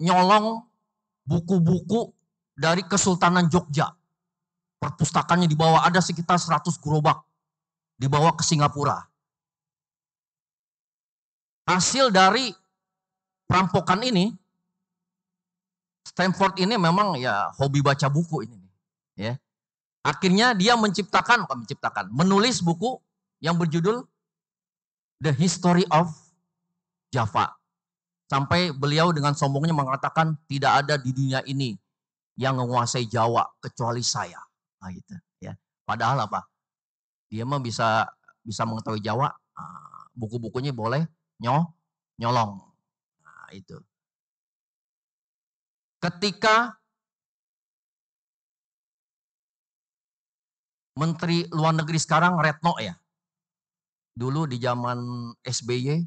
nyolong buku-buku dari Kesultanan Jogja. Perpustakannya dibawa ada sekitar 100 gerobak. Dibawa ke Singapura. Hasil dari perampokan ini, Stanford ini memang ya hobi baca buku ini. Ya. Akhirnya dia menciptakan, bukan menciptakan, menulis buku yang berjudul The History of Java. Sampai beliau dengan sombongnya mengatakan tidak ada di dunia ini yang menguasai Jawa kecuali saya. Nah, gitu, ya. Padahal apa? Dia mah bisa bisa mengetahui Jawa, ah, buku-bukunya boleh nyoh nyolong. Nah, itu. Ketika Menteri Luar Negeri sekarang Retno ya. Dulu di zaman SBY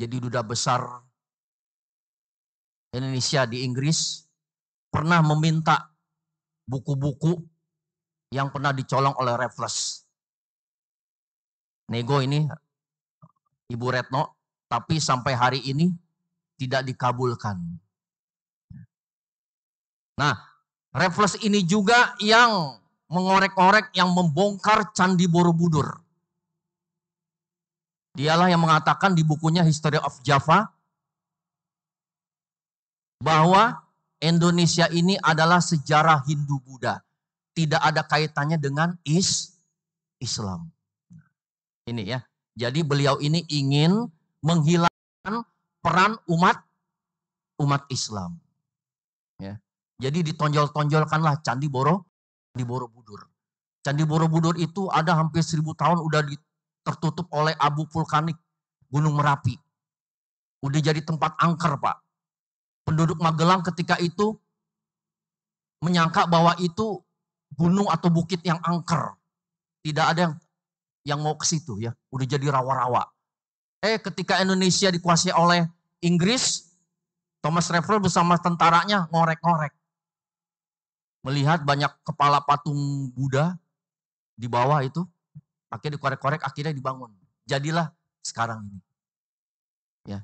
jadi duda besar Indonesia di Inggris pernah meminta buku-buku yang pernah dicolong oleh Raffles. Nego ini Ibu Retno, tapi sampai hari ini tidak dikabulkan. Nah, Raffles ini juga yang mengorek-orek, yang membongkar Candi Borobudur. Dialah yang mengatakan di bukunya History of Java bahwa Indonesia ini adalah sejarah Hindu Buddha. Tidak ada kaitannya dengan is Islam. Nah, ini ya. Jadi beliau ini ingin menghilangkan peran umat umat Islam. Ya. Jadi ditonjol-tonjolkanlah Candi Boro di Borobudur. Candi Borobudur itu ada hampir seribu tahun udah di tertutup oleh abu vulkanik Gunung Merapi. Udah jadi tempat angker, Pak. Penduduk Magelang ketika itu menyangka bahwa itu gunung atau bukit yang angker. Tidak ada yang yang mau ke situ ya. Udah jadi rawa-rawa. Eh ketika Indonesia dikuasai oleh Inggris, Thomas Revell bersama tentaranya ngorek-ngorek. Melihat banyak kepala patung Buddha di bawah itu, Akhirnya dikorek-korek, akhirnya dibangun. Jadilah sekarang ini. Ya.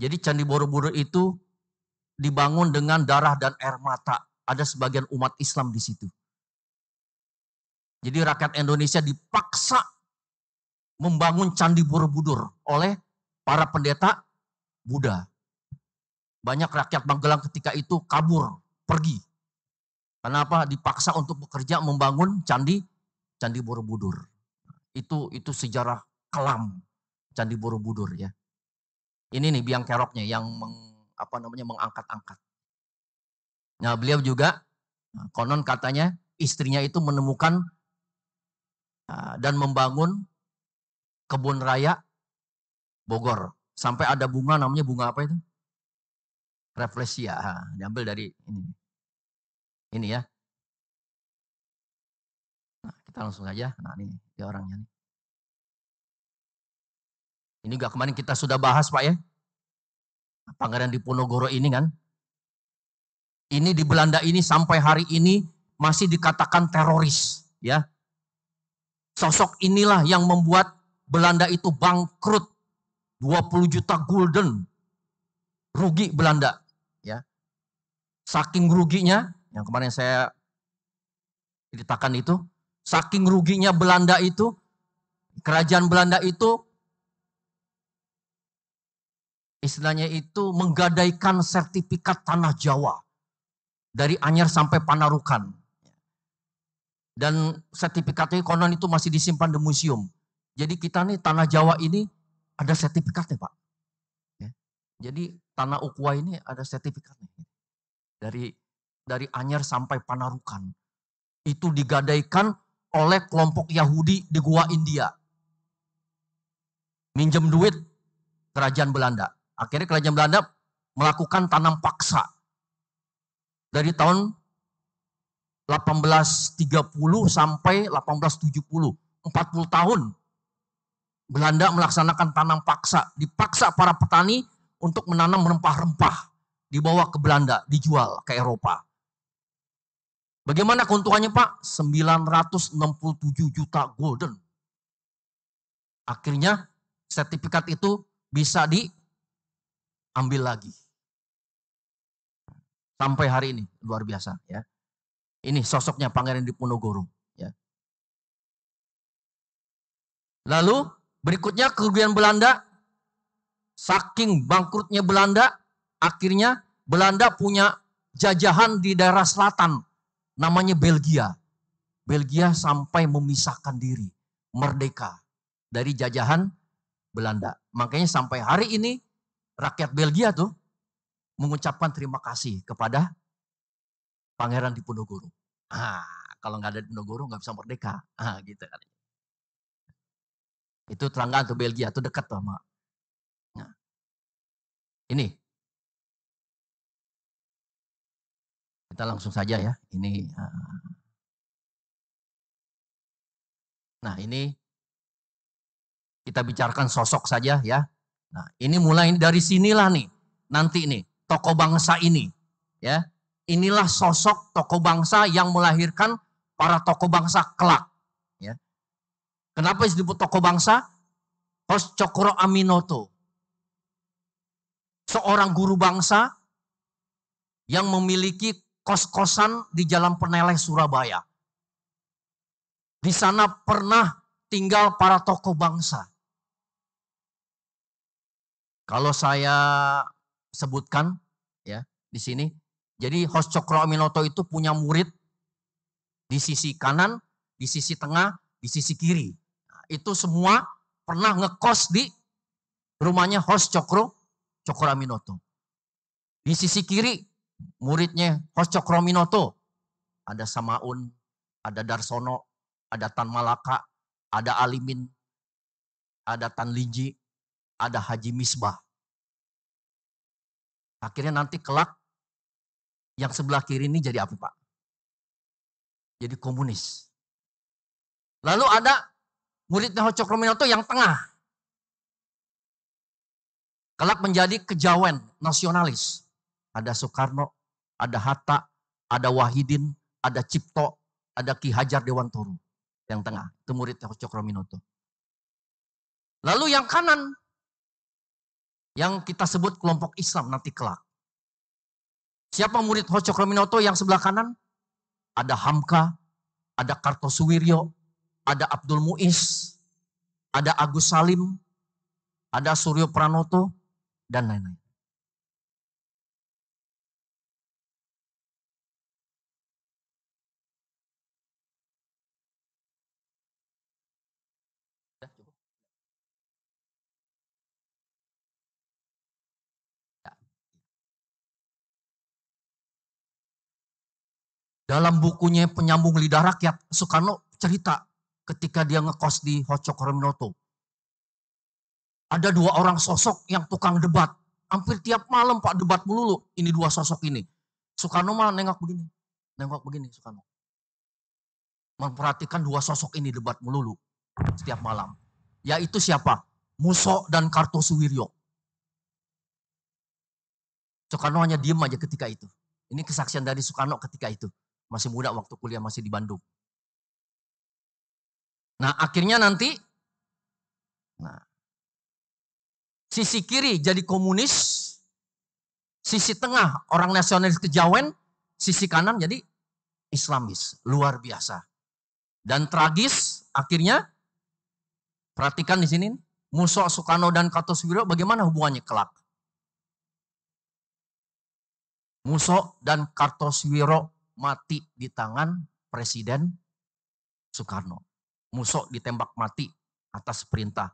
Jadi Candi Borobudur itu dibangun dengan darah dan air mata. Ada sebagian umat Islam di situ. Jadi rakyat Indonesia dipaksa membangun Candi Borobudur oleh para pendeta Buddha. Banyak rakyat Magelang ketika itu kabur, pergi. Kenapa? Dipaksa untuk bekerja membangun Candi Candi Borobudur. Itu itu sejarah kelam Candi Borobudur ya. Ini nih biang keroknya yang meng, apa namanya mengangkat-angkat. Nah, beliau juga nah, konon katanya istrinya itu menemukan ah, dan membangun kebun raya Bogor. Sampai ada bunga namanya bunga apa itu? refleksia Diambil dari ini. Ini ya. Kita langsung aja. Nah ini dia orangnya nih. Ini gak kemarin kita sudah bahas Pak ya. Pangeran Diponegoro ini kan. Ini di Belanda ini sampai hari ini masih dikatakan teroris. ya. Sosok inilah yang membuat Belanda itu bangkrut. 20 juta gulden. Rugi Belanda. ya. Saking ruginya, yang kemarin saya ceritakan itu, Saking ruginya Belanda itu, kerajaan Belanda itu istilahnya itu menggadaikan sertifikat tanah Jawa dari Anyer sampai Panarukan. Dan sertifikatnya konon itu masih disimpan di museum. Jadi kita nih tanah Jawa ini ada sertifikatnya Pak. Ya. Jadi tanah Ukwa ini ada sertifikatnya. Dari dari Anyer sampai Panarukan. Itu digadaikan oleh kelompok Yahudi di gua India. Minjem duit kerajaan Belanda. Akhirnya kerajaan Belanda melakukan tanam paksa. Dari tahun 1830 sampai 1870. 40 tahun Belanda melaksanakan tanam paksa. Dipaksa para petani untuk menanam rempah-rempah. Dibawa ke Belanda, dijual ke Eropa. Bagaimana keuntungannya Pak? 967 juta golden. Akhirnya sertifikat itu bisa diambil lagi. Sampai hari ini luar biasa ya. Ini sosoknya Pangeran Diponegoro ya. Lalu berikutnya kerugian Belanda saking bangkrutnya Belanda akhirnya Belanda punya jajahan di daerah selatan namanya Belgia. Belgia sampai memisahkan diri, merdeka dari jajahan Belanda. Makanya sampai hari ini rakyat Belgia tuh mengucapkan terima kasih kepada Pangeran Diponegoro. Ah, kalau nggak ada Diponegoro nggak bisa merdeka. Ah, gitu kan. Itu terangga tuh Belgia, tuh dekat sama. Nah. Ini Kita langsung saja ya. Ini eh, Nah, ini kita bicarakan sosok saja ya. Nah, ini mulai dari sinilah nih. Nanti ini tokoh bangsa ini ya. Inilah sosok tokoh bangsa yang melahirkan para tokoh bangsa kelak ya. Kenapa disebut tokoh bangsa? Hos Cokro Aminoto. Seorang guru bangsa yang memiliki kos-kosan di Jalan Peneleh, Surabaya. Di sana pernah tinggal para tokoh bangsa. Kalau saya sebutkan ya di sini, jadi Hos Cokro Aminoto itu punya murid di sisi kanan, di sisi tengah, di sisi kiri. Nah, itu semua pernah ngekos di rumahnya Hos Cokro Cokro Aminoto. Di sisi kiri muridnya Hoscok Rominoto. Ada Samaun, ada Darsono, ada Tan Malaka, ada Alimin, ada Tan Liji, ada Haji Misbah. Akhirnya nanti kelak yang sebelah kiri ini jadi apa Pak? Jadi komunis. Lalu ada muridnya Hocok Rominoto yang tengah. Kelak menjadi kejawen nasionalis. Ada Soekarno, ada Hatta, ada Wahidin, ada Cipto, ada Ki Hajar Dewantoro yang tengah, itu murid Cokroaminoto. Lalu yang kanan yang kita sebut kelompok Islam nanti kelak. Siapa murid Hocokroaminoto yang sebelah kanan? Ada Hamka, ada Kartosuwiryo, ada Abdul Muiz, ada Agus Salim, ada Suryo Pranoto, dan lain-lain. Dalam bukunya Penyambung Lidah Rakyat, Soekarno cerita ketika dia ngekos di Hocok Rominoto. Ada dua orang sosok yang tukang debat. Hampir tiap malam Pak debat melulu. Ini dua sosok ini. Soekarno malah nengok begini. Nengok begini Soekarno. Memperhatikan dua sosok ini debat melulu. Setiap malam. Yaitu siapa? Muso dan Kartosuwiryo. Soekarno hanya diem aja ketika itu. Ini kesaksian dari Soekarno ketika itu. Masih muda waktu kuliah masih di Bandung. Nah akhirnya nanti nah, sisi kiri jadi komunis, sisi tengah orang nasionalis kejawen, sisi kanan jadi Islamis. Luar biasa. Dan tragis akhirnya, perhatikan di sini, Muso Soekarno dan Kartosuwiryo bagaimana hubungannya kelak? Muso dan Kartosuwiryo mati di tangan Presiden Soekarno. Musok ditembak mati atas perintah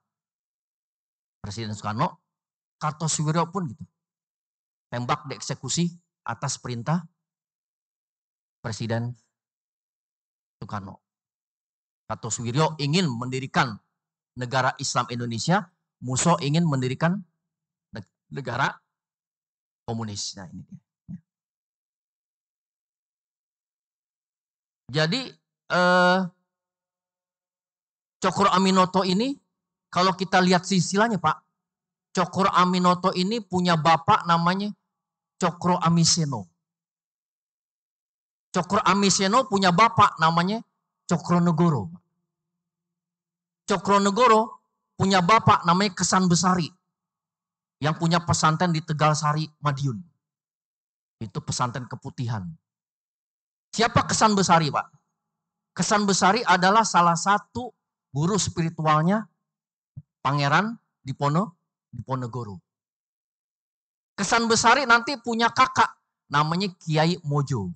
Presiden Soekarno. kartosuwiryo pun gitu. Tembak dieksekusi atas perintah Presiden Soekarno. Kartosuwiryo ingin mendirikan negara Islam Indonesia, Muso ingin mendirikan negara komunisnya ini Jadi eh, cokro aminoto ini kalau kita lihat sisilanya Pak, cokro aminoto ini punya bapak namanya cokro amiseno. Cokro amiseno punya bapak namanya cokro negoro. Cokro negoro punya bapak namanya kesan besari yang punya pesantren di Tegal Sari Madiun. Itu pesantren keputihan. Siapa Kesan Besari, Pak? Kesan Besari adalah salah satu guru spiritualnya Pangeran Dipono Diponegoro. Kesan Besari nanti punya kakak namanya Kiai Mojo.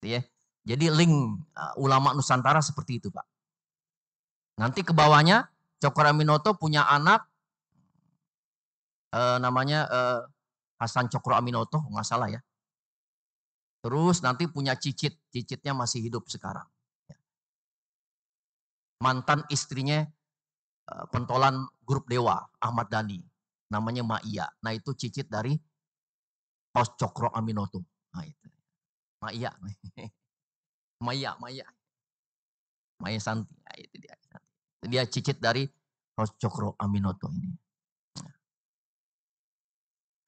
Gitu ya. Jadi link uh, ulama Nusantara seperti itu, Pak. Nanti ke bawahnya Cokro Aminoto punya anak eh, namanya eh, Hasan Cokro Aminoto, nggak salah ya. Terus nanti punya cicit, cicitnya masih hidup sekarang. Ya. Mantan istrinya eh, pentolan grup Dewa, Ahmad Dhani. Namanya Maya. Nah itu cicit dari Pos Cokro Aminoto. Nah itu. Ma'iya. Ma'iya, Maya Santi. Nah, itu dia. Dia cicit dari Pos Cokro Aminoto ini. Nah.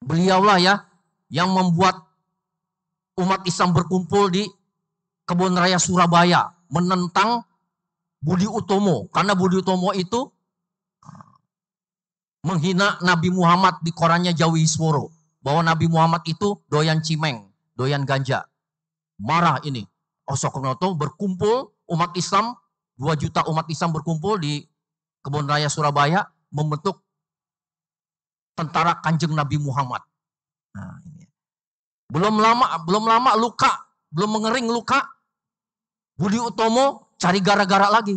Beliaulah ya yang membuat umat Islam berkumpul di Kebun Raya Surabaya menentang Budi Utomo karena Budi Utomo itu ah, menghina Nabi Muhammad di korannya Jawi Isworo bahwa Nabi Muhammad itu doyan cimeng, doyan ganja. Marah ini. Osokronoto berkumpul umat Islam, 2 juta umat Islam berkumpul di Kebun Raya Surabaya membentuk tentara Kanjeng Nabi Muhammad. Nah, belum lama, belum lama luka, belum mengering luka. Budi Utomo cari gara-gara lagi.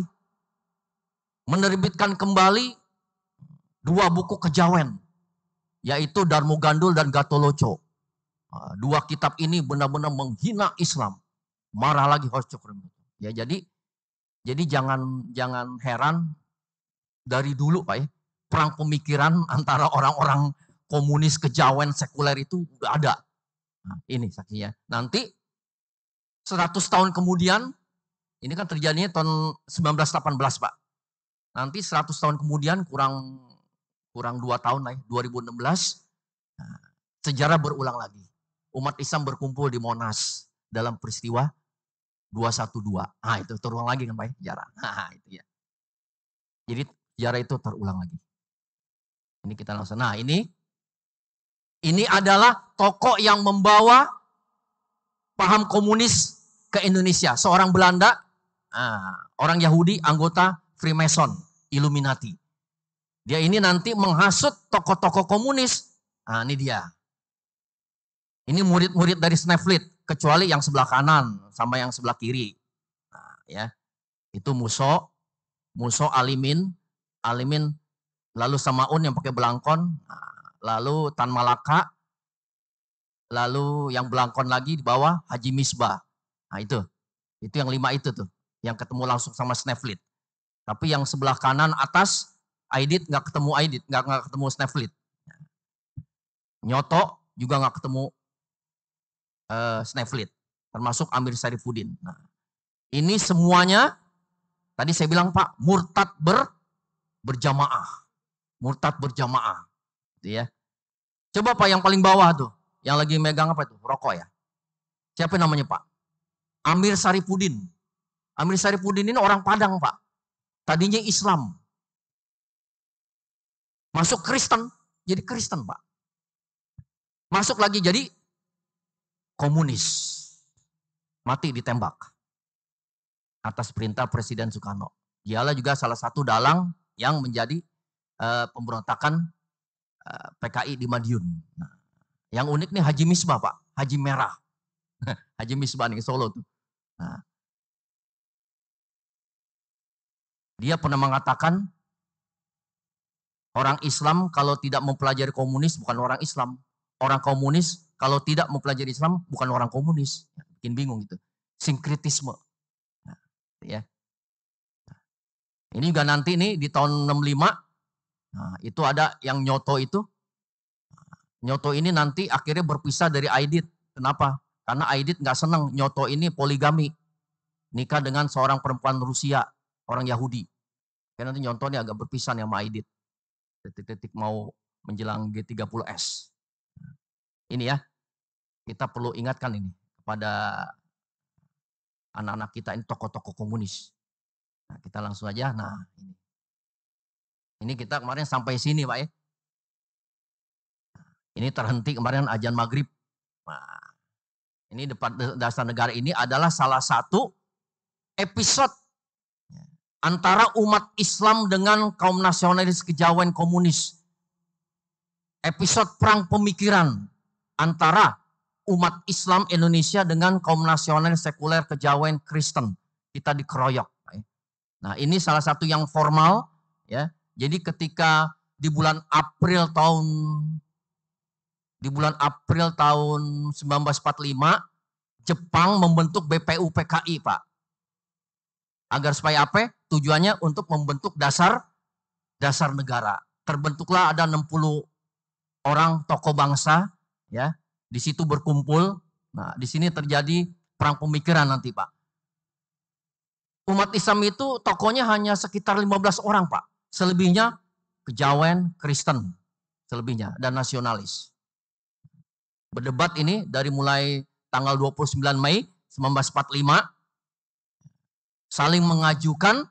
Menerbitkan kembali dua buku kejawen, yaitu Darmo Gandul dan Gatoloco. Ah, dua kitab ini benar-benar menghina Islam. Marah lagi Hos Ya jadi jadi jangan jangan heran dari dulu Pak ya, perang pemikiran antara orang-orang komunis kejawen sekuler itu udah ada Nah, ini saksinya. Nanti 100 tahun kemudian, ini kan terjadinya tahun 1918 Pak. Nanti 100 tahun kemudian kurang kurang 2 tahun lah 2016, ya, nah, sejarah berulang lagi. Umat Islam berkumpul di Monas dalam peristiwa 212. Ah itu terulang lagi kan Pak ya, sejarah. Nah, itu ya. Jadi sejarah itu terulang lagi. Ini kita langsung. Nah ini ini adalah tokoh yang membawa paham komunis ke Indonesia. Seorang Belanda, ah, orang Yahudi, anggota Freemason, Illuminati. Dia ini nanti menghasut tokoh-tokoh komunis. Nah, ini dia. Ini murid-murid dari Sneflit, kecuali yang sebelah kanan sama yang sebelah kiri. Nah, ya. Itu Muso, Muso Alimin, Alimin lalu sama Un yang pakai belangkon. Nah, lalu Tan Malaka, lalu yang belangkon lagi di bawah Haji Misbah. Nah itu, itu yang lima itu tuh, yang ketemu langsung sama Sneflit. Tapi yang sebelah kanan atas Aidit nggak ketemu Aidit, nggak nggak ketemu Sneflit. Nyoto juga nggak ketemu uh, Sneflit, termasuk Amir Syarifudin. Nah, ini semuanya tadi saya bilang Pak murtad ber berjamaah, murtad berjamaah ya. Coba Pak yang paling bawah tuh, yang lagi megang apa itu? Rokok ya. Siapa namanya Pak? Amir Saripudin. Amir Saripudin ini orang Padang Pak. Tadinya Islam. Masuk Kristen, jadi Kristen Pak. Masuk lagi jadi komunis. Mati ditembak. Atas perintah Presiden Soekarno. Dialah juga salah satu dalang yang menjadi uh, pemberontakan Eh, PKI di Madiun. Nah, yang unik nih Haji Misbah Pak, Haji Merah. Haji Misbah nih Solo tuh. Nah, dia pernah mengatakan orang Islam kalau tidak mempelajari komunis bukan orang Islam. Orang komunis kalau tidak mempelajari Islam bukan orang komunis. Ya, bikin bingung gitu. Sinkritisme. Nah, gitu ya. Nah, ini juga nanti nih di tahun 65 Nah, itu ada yang nyoto itu. Nah, nyoto ini nanti akhirnya berpisah dari Aidit. Kenapa? Karena Aidit nggak senang nyoto ini poligami. Nikah dengan seorang perempuan Rusia, orang Yahudi. Karena nanti nyoto ini agak berpisah sama Aidit. Titik-titik mau menjelang G30S. Nah, ini ya, kita perlu ingatkan ini kepada anak-anak kita ini tokoh-tokoh komunis. Nah, kita langsung aja. Nah, ini ini kita kemarin sampai sini Pak ya. Nah, ini terhenti kemarin ajan maghrib. Nah, ini depan dasar negara ini adalah salah satu episode ya, antara umat Islam dengan kaum nasionalis kejawen komunis. Episode perang pemikiran antara umat Islam Indonesia dengan kaum nasionalis sekuler kejawen Kristen. Kita dikeroyok. Ya. Nah ini salah satu yang formal ya jadi ketika di bulan April tahun di bulan April tahun 1945 Jepang membentuk BPUPKI, Pak. Agar supaya apa? Tujuannya untuk membentuk dasar dasar negara. Terbentuklah ada 60 orang tokoh bangsa ya. Di situ berkumpul. Nah, di sini terjadi perang pemikiran nanti, Pak. Umat Islam itu tokohnya hanya sekitar 15 orang, Pak. Selebihnya kejawen Kristen. Selebihnya. Dan nasionalis. Berdebat ini dari mulai tanggal 29 Mei 1945 saling mengajukan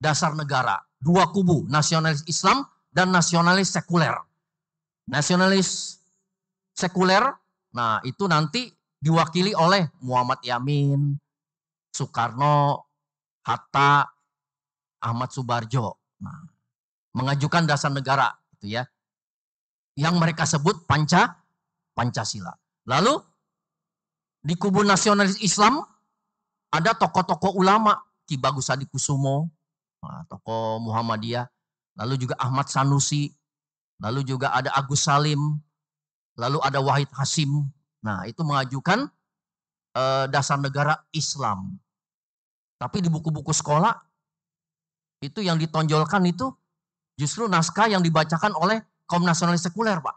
dasar negara. Dua kubu, nasionalis Islam dan nasionalis sekuler. Nasionalis sekuler, nah itu nanti diwakili oleh Muhammad Yamin, Soekarno, Hatta, Ahmad Subarjo. Nah, mengajukan dasar negara itu ya. Yang mereka sebut Panca Pancasila. Lalu di kubu nasionalis Islam ada tokoh-tokoh ulama, Ki Bagus Adi Kusumo, nah, tokoh Muhammadiyah, lalu juga Ahmad Sanusi, lalu juga ada Agus Salim, lalu ada Wahid Hasim. Nah, itu mengajukan eh, dasar negara Islam. Tapi di buku-buku sekolah itu yang ditonjolkan itu justru naskah yang dibacakan oleh kaum nasionalis sekuler, Pak.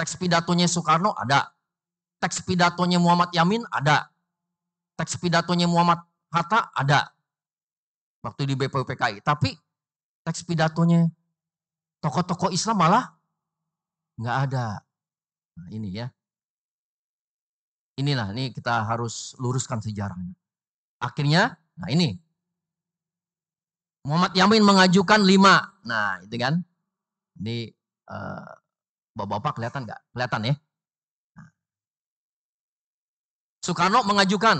Teks pidatonya Soekarno ada. Teks pidatonya Muhammad Yamin ada. Teks pidatonya Muhammad Hatta ada. Waktu di BPUPKI. Tapi teks pidatonya tokoh-tokoh Islam malah nggak ada. Nah, ini ya. Inilah, ini kita harus luruskan sejarahnya. Akhirnya, nah ini Muhammad Yamin mengajukan lima. Nah, itu kan. Ini uh, bapak-bapak kelihatan nggak? Kelihatan ya. Nah. Soekarno mengajukan.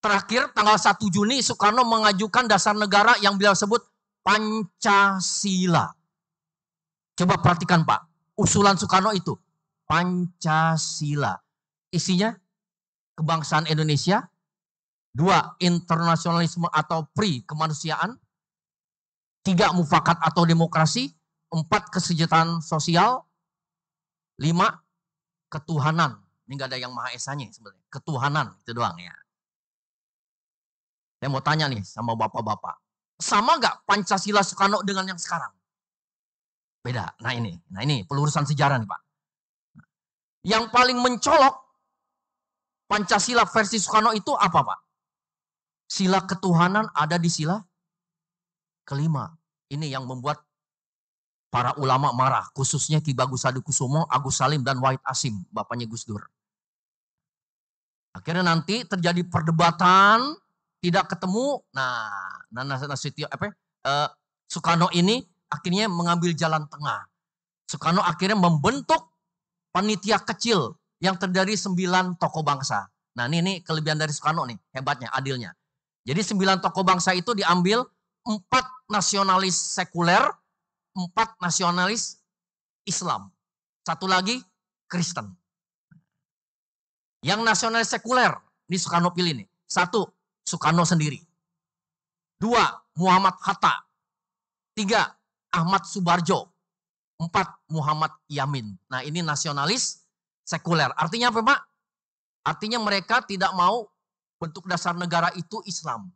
Terakhir tanggal 1 Juni Soekarno mengajukan dasar negara yang beliau sebut Pancasila. Coba perhatikan Pak, usulan Soekarno itu Pancasila isinya kebangsaan Indonesia. Dua, internasionalisme atau pri kemanusiaan. Tiga, mufakat atau demokrasi. Empat, kesejahteraan sosial. Lima, ketuhanan. Ini gak ada yang maha esanya sebenarnya. Ketuhanan, itu doang ya. Saya mau tanya nih sama bapak-bapak. Sama gak Pancasila Soekarno dengan yang sekarang? Beda. Nah ini, nah ini pelurusan sejarah nih Pak. Yang paling mencolok Pancasila versi Soekarno itu apa Pak? Sila ketuhanan ada di sila kelima. Ini yang membuat para ulama marah, khususnya Ki Bagus Adikusumo, Agus Salim, dan Wahid Asim, bapaknya Gus Dur. Akhirnya nanti terjadi perdebatan, tidak ketemu. Nah, Nana nah, Sutio, apa? Eh, Soekarno ini akhirnya mengambil jalan tengah. Soekarno akhirnya membentuk panitia kecil yang terdiri sembilan tokoh bangsa. Nah ini, ini kelebihan dari Soekarno nih, hebatnya, adilnya. Jadi sembilan tokoh bangsa itu diambil empat nasionalis sekuler, empat nasionalis Islam. Satu lagi Kristen. Yang nasionalis sekuler, ini Soekarno pilih nih. Satu, Soekarno sendiri. Dua, Muhammad Hatta. Tiga, Ahmad Subarjo. Empat, Muhammad Yamin. Nah ini nasionalis sekuler. Artinya apa, Pak? Artinya mereka tidak mau bentuk dasar negara itu Islam.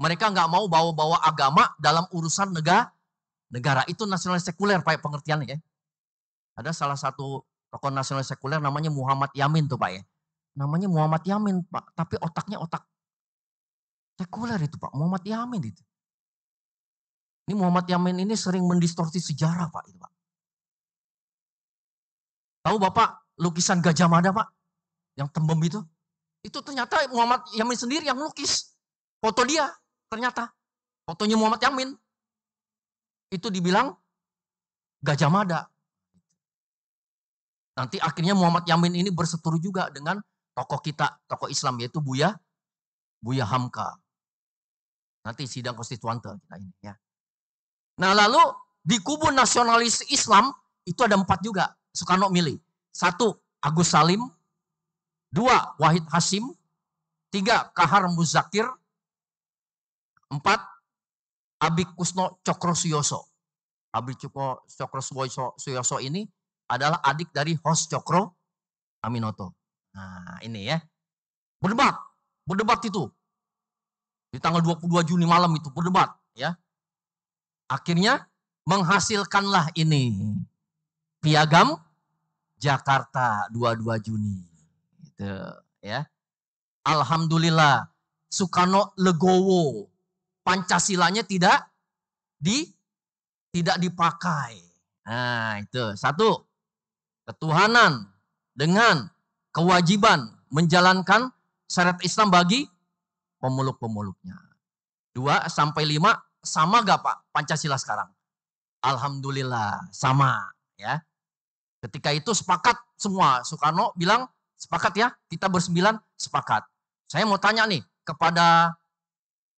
Mereka nggak mau bawa-bawa agama dalam urusan negara. Negara itu nasionalis sekuler, Pak, pengertiannya ya. Ada salah satu tokoh nasionalis sekuler namanya Muhammad Yamin tuh, Pak ya. Namanya Muhammad Yamin, Pak, tapi otaknya otak sekuler itu, Pak. Muhammad Yamin itu. Ini Muhammad Yamin ini sering mendistorsi sejarah, Pak, itu, Pak. Tahu Bapak, lukisan Gajah Mada, Pak, yang tembem itu. Itu ternyata Muhammad Yamin sendiri yang lukis. Foto dia ternyata. Fotonya Muhammad Yamin. Itu dibilang Gajah Mada. Nanti akhirnya Muhammad Yamin ini berseteru juga dengan tokoh kita, tokoh Islam yaitu Buya Buya Hamka. Nanti sidang konstituante kita ini ya. Nah lalu di kubu nasionalis Islam itu ada empat juga Soekarno milih. Satu, Agus Salim. Dua, Wahid Hasim. Tiga, Kahar Muzakir. Empat, Abi Kusno Cokro Suyoso. Abi Cokro, Cokro Suyoso ini adalah adik dari Hos Cokro Aminoto. Nah ini ya. Berdebat. Berdebat itu. Di tanggal 22 Juni malam itu berdebat. ya. Akhirnya menghasilkanlah ini. Piagam Jakarta 22 Juni. Gitu ya. Alhamdulillah Sukarno legowo. Pancasilanya tidak di tidak dipakai. Nah, itu satu. Ketuhanan dengan kewajiban menjalankan syariat Islam bagi pemeluk-pemeluknya. Dua sampai lima sama gak Pak Pancasila sekarang? Alhamdulillah sama ya. Ketika itu sepakat semua. Soekarno bilang sepakat ya, kita bersembilan sepakat. Saya mau tanya nih kepada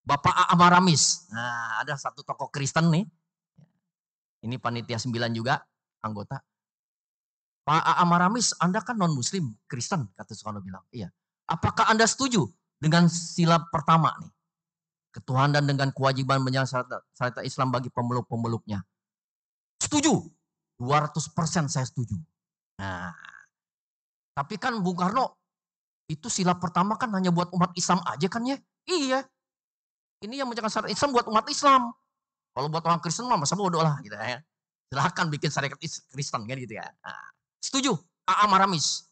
Bapak A. Amaramis. Nah, ada satu tokoh Kristen nih. Ini panitia sembilan juga anggota. Pak A. Amaramis, Anda kan non-muslim, Kristen, kata Soekarno bilang. Iya. Apakah Anda setuju dengan sila pertama nih? Ketuhanan dengan kewajiban menyelesaikan Islam bagi pemeluk-pemeluknya. Setuju. 200% saya setuju. Nah, tapi kan Bung Karno itu sila pertama kan hanya buat umat Islam aja kan ya? Iya. Ini yang menjaga syariat Islam buat umat Islam. Kalau buat orang Kristen mah masa bodoh lah gitu ya. Silahkan bikin syariat Kristen kan gitu ya. Nah, setuju. A.A. Maramis.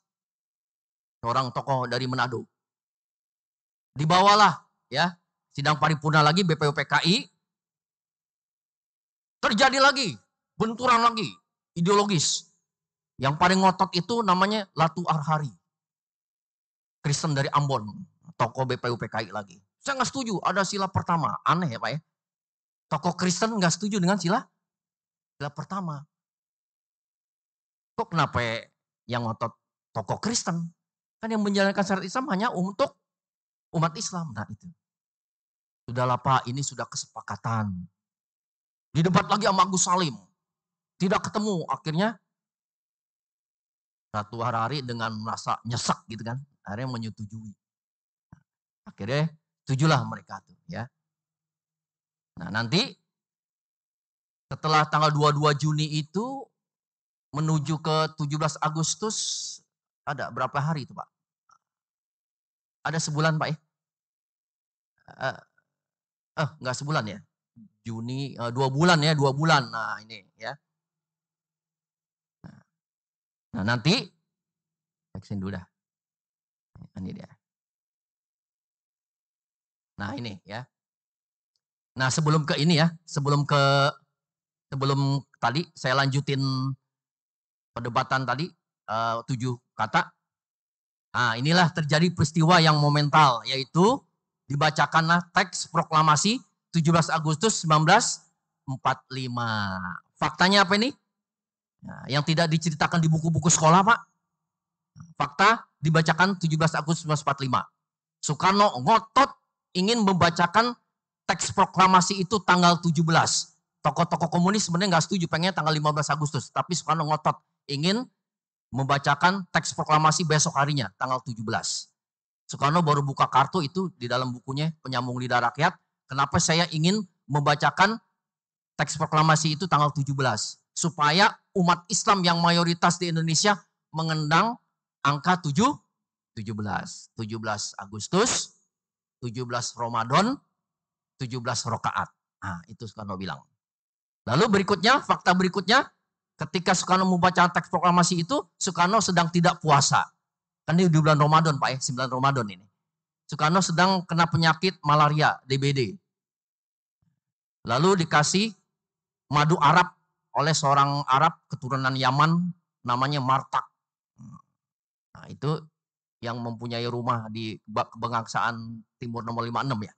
Seorang tokoh dari Manado. Dibawalah ya. Sidang paripurna lagi BPUPKI. Terjadi lagi. Benturan lagi ideologis. Yang paling ngotot itu namanya Latu Arhari. Kristen dari Ambon, tokoh BPUPKI lagi. Saya nggak setuju, ada sila pertama. Aneh ya Pak ya. Tokoh Kristen nggak setuju dengan sila sila pertama. Kok kenapa yang ngotot tokoh Kristen? Kan yang menjalankan syarat Islam hanya untuk umat Islam. Nah itu. Sudahlah Pak, ini sudah kesepakatan. Di Didebat lagi sama Agus Salim. Tidak ketemu. Akhirnya satu hari dengan merasa nyesek gitu kan. Akhirnya menyetujui. Akhirnya tujulah mereka tuh ya. Nah nanti setelah tanggal 22 Juni itu menuju ke 17 Agustus ada berapa hari itu Pak? Ada sebulan Pak ya? Eh, uh, nggak sebulan ya? Juni, uh, dua bulan ya, dua bulan. Nah ini Nah nanti vaksin dulu dah. Ini dia. Nah ini ya. Nah sebelum ke ini ya, sebelum ke sebelum tadi saya lanjutin perdebatan tadi uh, tujuh kata. Nah inilah terjadi peristiwa yang momental yaitu dibacakanlah teks proklamasi 17 Agustus 1945. Faktanya apa ini? Nah, yang tidak diceritakan di buku-buku sekolah, Pak. Fakta dibacakan 17 Agustus 1945. Soekarno ngotot ingin membacakan teks proklamasi itu tanggal 17. Tokoh-tokoh komunis sebenarnya nggak setuju, pengen tanggal 15 Agustus. Tapi Soekarno ngotot ingin membacakan teks proklamasi besok harinya, tanggal 17. Soekarno baru buka kartu itu di dalam bukunya Penyambung Lidah Rakyat. Kenapa saya ingin membacakan teks proklamasi itu tanggal 17 supaya umat Islam yang mayoritas di Indonesia mengendang angka 7 17 17 Agustus 17 Ramadan 17 rokaat. Nah, itu Soekarno bilang. Lalu berikutnya, fakta berikutnya, ketika Soekarno membaca teks proklamasi itu, Soekarno sedang tidak puasa. Kan ini di bulan Ramadan Pak ya, 9 Ramadan ini. Soekarno sedang kena penyakit malaria, DBD. Lalu dikasih madu Arab oleh seorang Arab keturunan Yaman namanya Martak. Nah, itu yang mempunyai rumah di kebangsaan timur nomor 56 ya.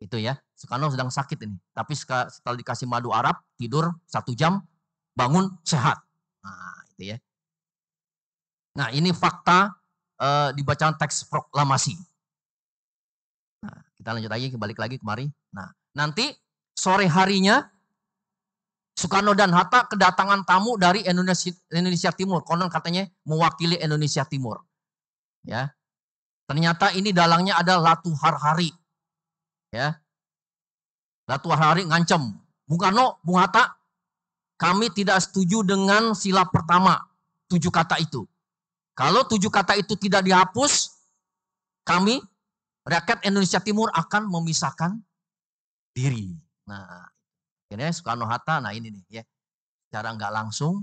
Itu ya. Soekarno sedang sakit ini. Tapi setelah dikasih madu Arab, tidur satu jam, bangun sehat. Nah, itu ya. Nah, ini fakta e, di teks proklamasi. Nah, kita lanjut lagi, kembali lagi kemari. Nah, nanti sore harinya Soekarno dan Hatta kedatangan tamu dari Indonesia, Indonesia Timur. Konon katanya mewakili Indonesia Timur. Ya. Ternyata ini dalangnya ada Latu Harhari. Ya. Latu Harhari ngancem. Bung Karno, Bung Hatta, kami tidak setuju dengan sila pertama tujuh kata itu. Kalau tujuh kata itu tidak dihapus, kami rakyat Indonesia Timur akan memisahkan diri. Nah, Akhirnya Soekarno Hatta, nah ini nih ya, secara nggak langsung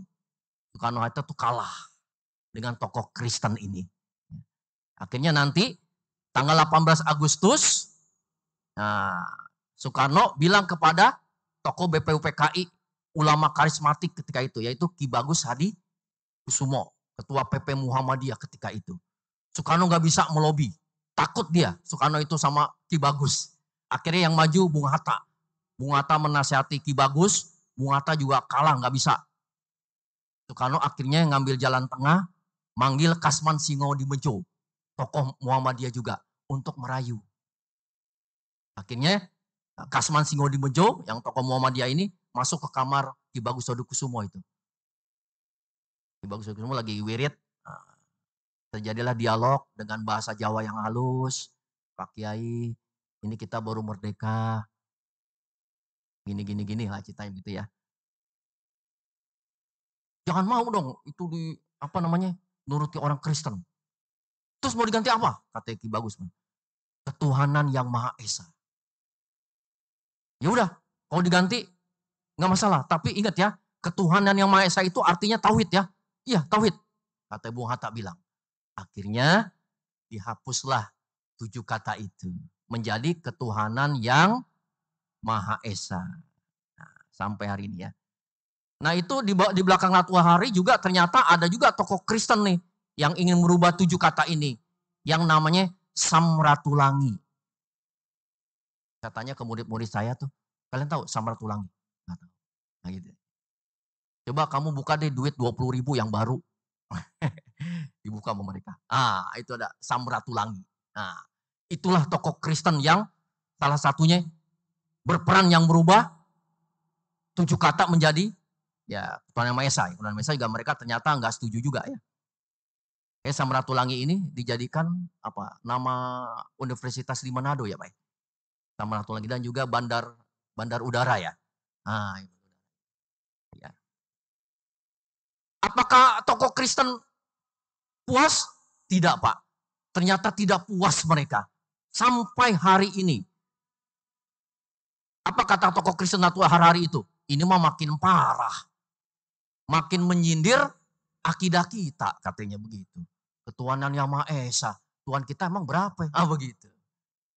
Soekarno Hatta tuh kalah dengan tokoh Kristen ini. Ya. Akhirnya nanti tanggal 18 Agustus, nah, Soekarno bilang kepada tokoh BPUPKI, ulama karismatik ketika itu, yaitu Ki Bagus Hadi Kusumo, ketua PP Muhammadiyah ketika itu. Soekarno nggak bisa melobi, takut dia Soekarno itu sama Ki Bagus. Akhirnya yang maju Bung Hatta. Bungata menasihati Ki Bagus, Bungata juga kalah, nggak bisa. Soekarno akhirnya ngambil jalan tengah, manggil Kasman Singo di Mejo, tokoh Muhammadiyah juga, untuk merayu. Akhirnya Kasman Singo di Mejo, yang tokoh Muhammadiyah ini, masuk ke kamar Ki Bagus Kusumo itu. Ki Bagus Kusumo lagi wirid, nah, terjadilah dialog dengan bahasa Jawa yang halus, Pak Kiai, ini kita baru merdeka, gini gini gini lah ceritanya gitu ya. Jangan mau dong itu di apa namanya nuruti orang Kristen. Terus mau diganti apa? Kata Ki Bagus. Ketuhanan yang Maha Esa. Ya udah, kalau diganti nggak masalah. Tapi ingat ya, ketuhanan yang Maha Esa itu artinya tauhid ya. Iya, tauhid. Kata Bung Hatta bilang. Akhirnya dihapuslah tujuh kata itu menjadi ketuhanan yang Maha Esa. Nah, sampai hari ini ya. Nah itu di, belakang Ratu Hari juga ternyata ada juga tokoh Kristen nih yang ingin merubah tujuh kata ini. Yang namanya Samratulangi. Katanya ke murid-murid saya tuh, kalian tahu Samratulangi? Nah, gitu. Coba kamu buka deh duit 20 ribu yang baru. Dibuka sama mereka. Ah, itu ada Samratulangi. Nah, itulah tokoh Kristen yang salah satunya berperan yang berubah tujuh kata menjadi ya Tuhan Yang Maha Esa. Tuhan Yang Maha Esa juga mereka ternyata nggak setuju juga ya. Esa eh, Meratulangi ini dijadikan apa nama universitas di Manado ya Pak. Esa ya? Meratulangi dan juga bandar bandar udara ya. Ah, ya. Apakah tokoh Kristen puas? Tidak Pak. Ternyata tidak puas mereka. Sampai hari ini apa kata tokoh Kristen Natua hari-hari itu? Ini mah makin parah. Makin menyindir akidah kita katanya begitu. Ketuhanan yang Maha Esa. Tuhan kita emang berapa ya? Ah begitu.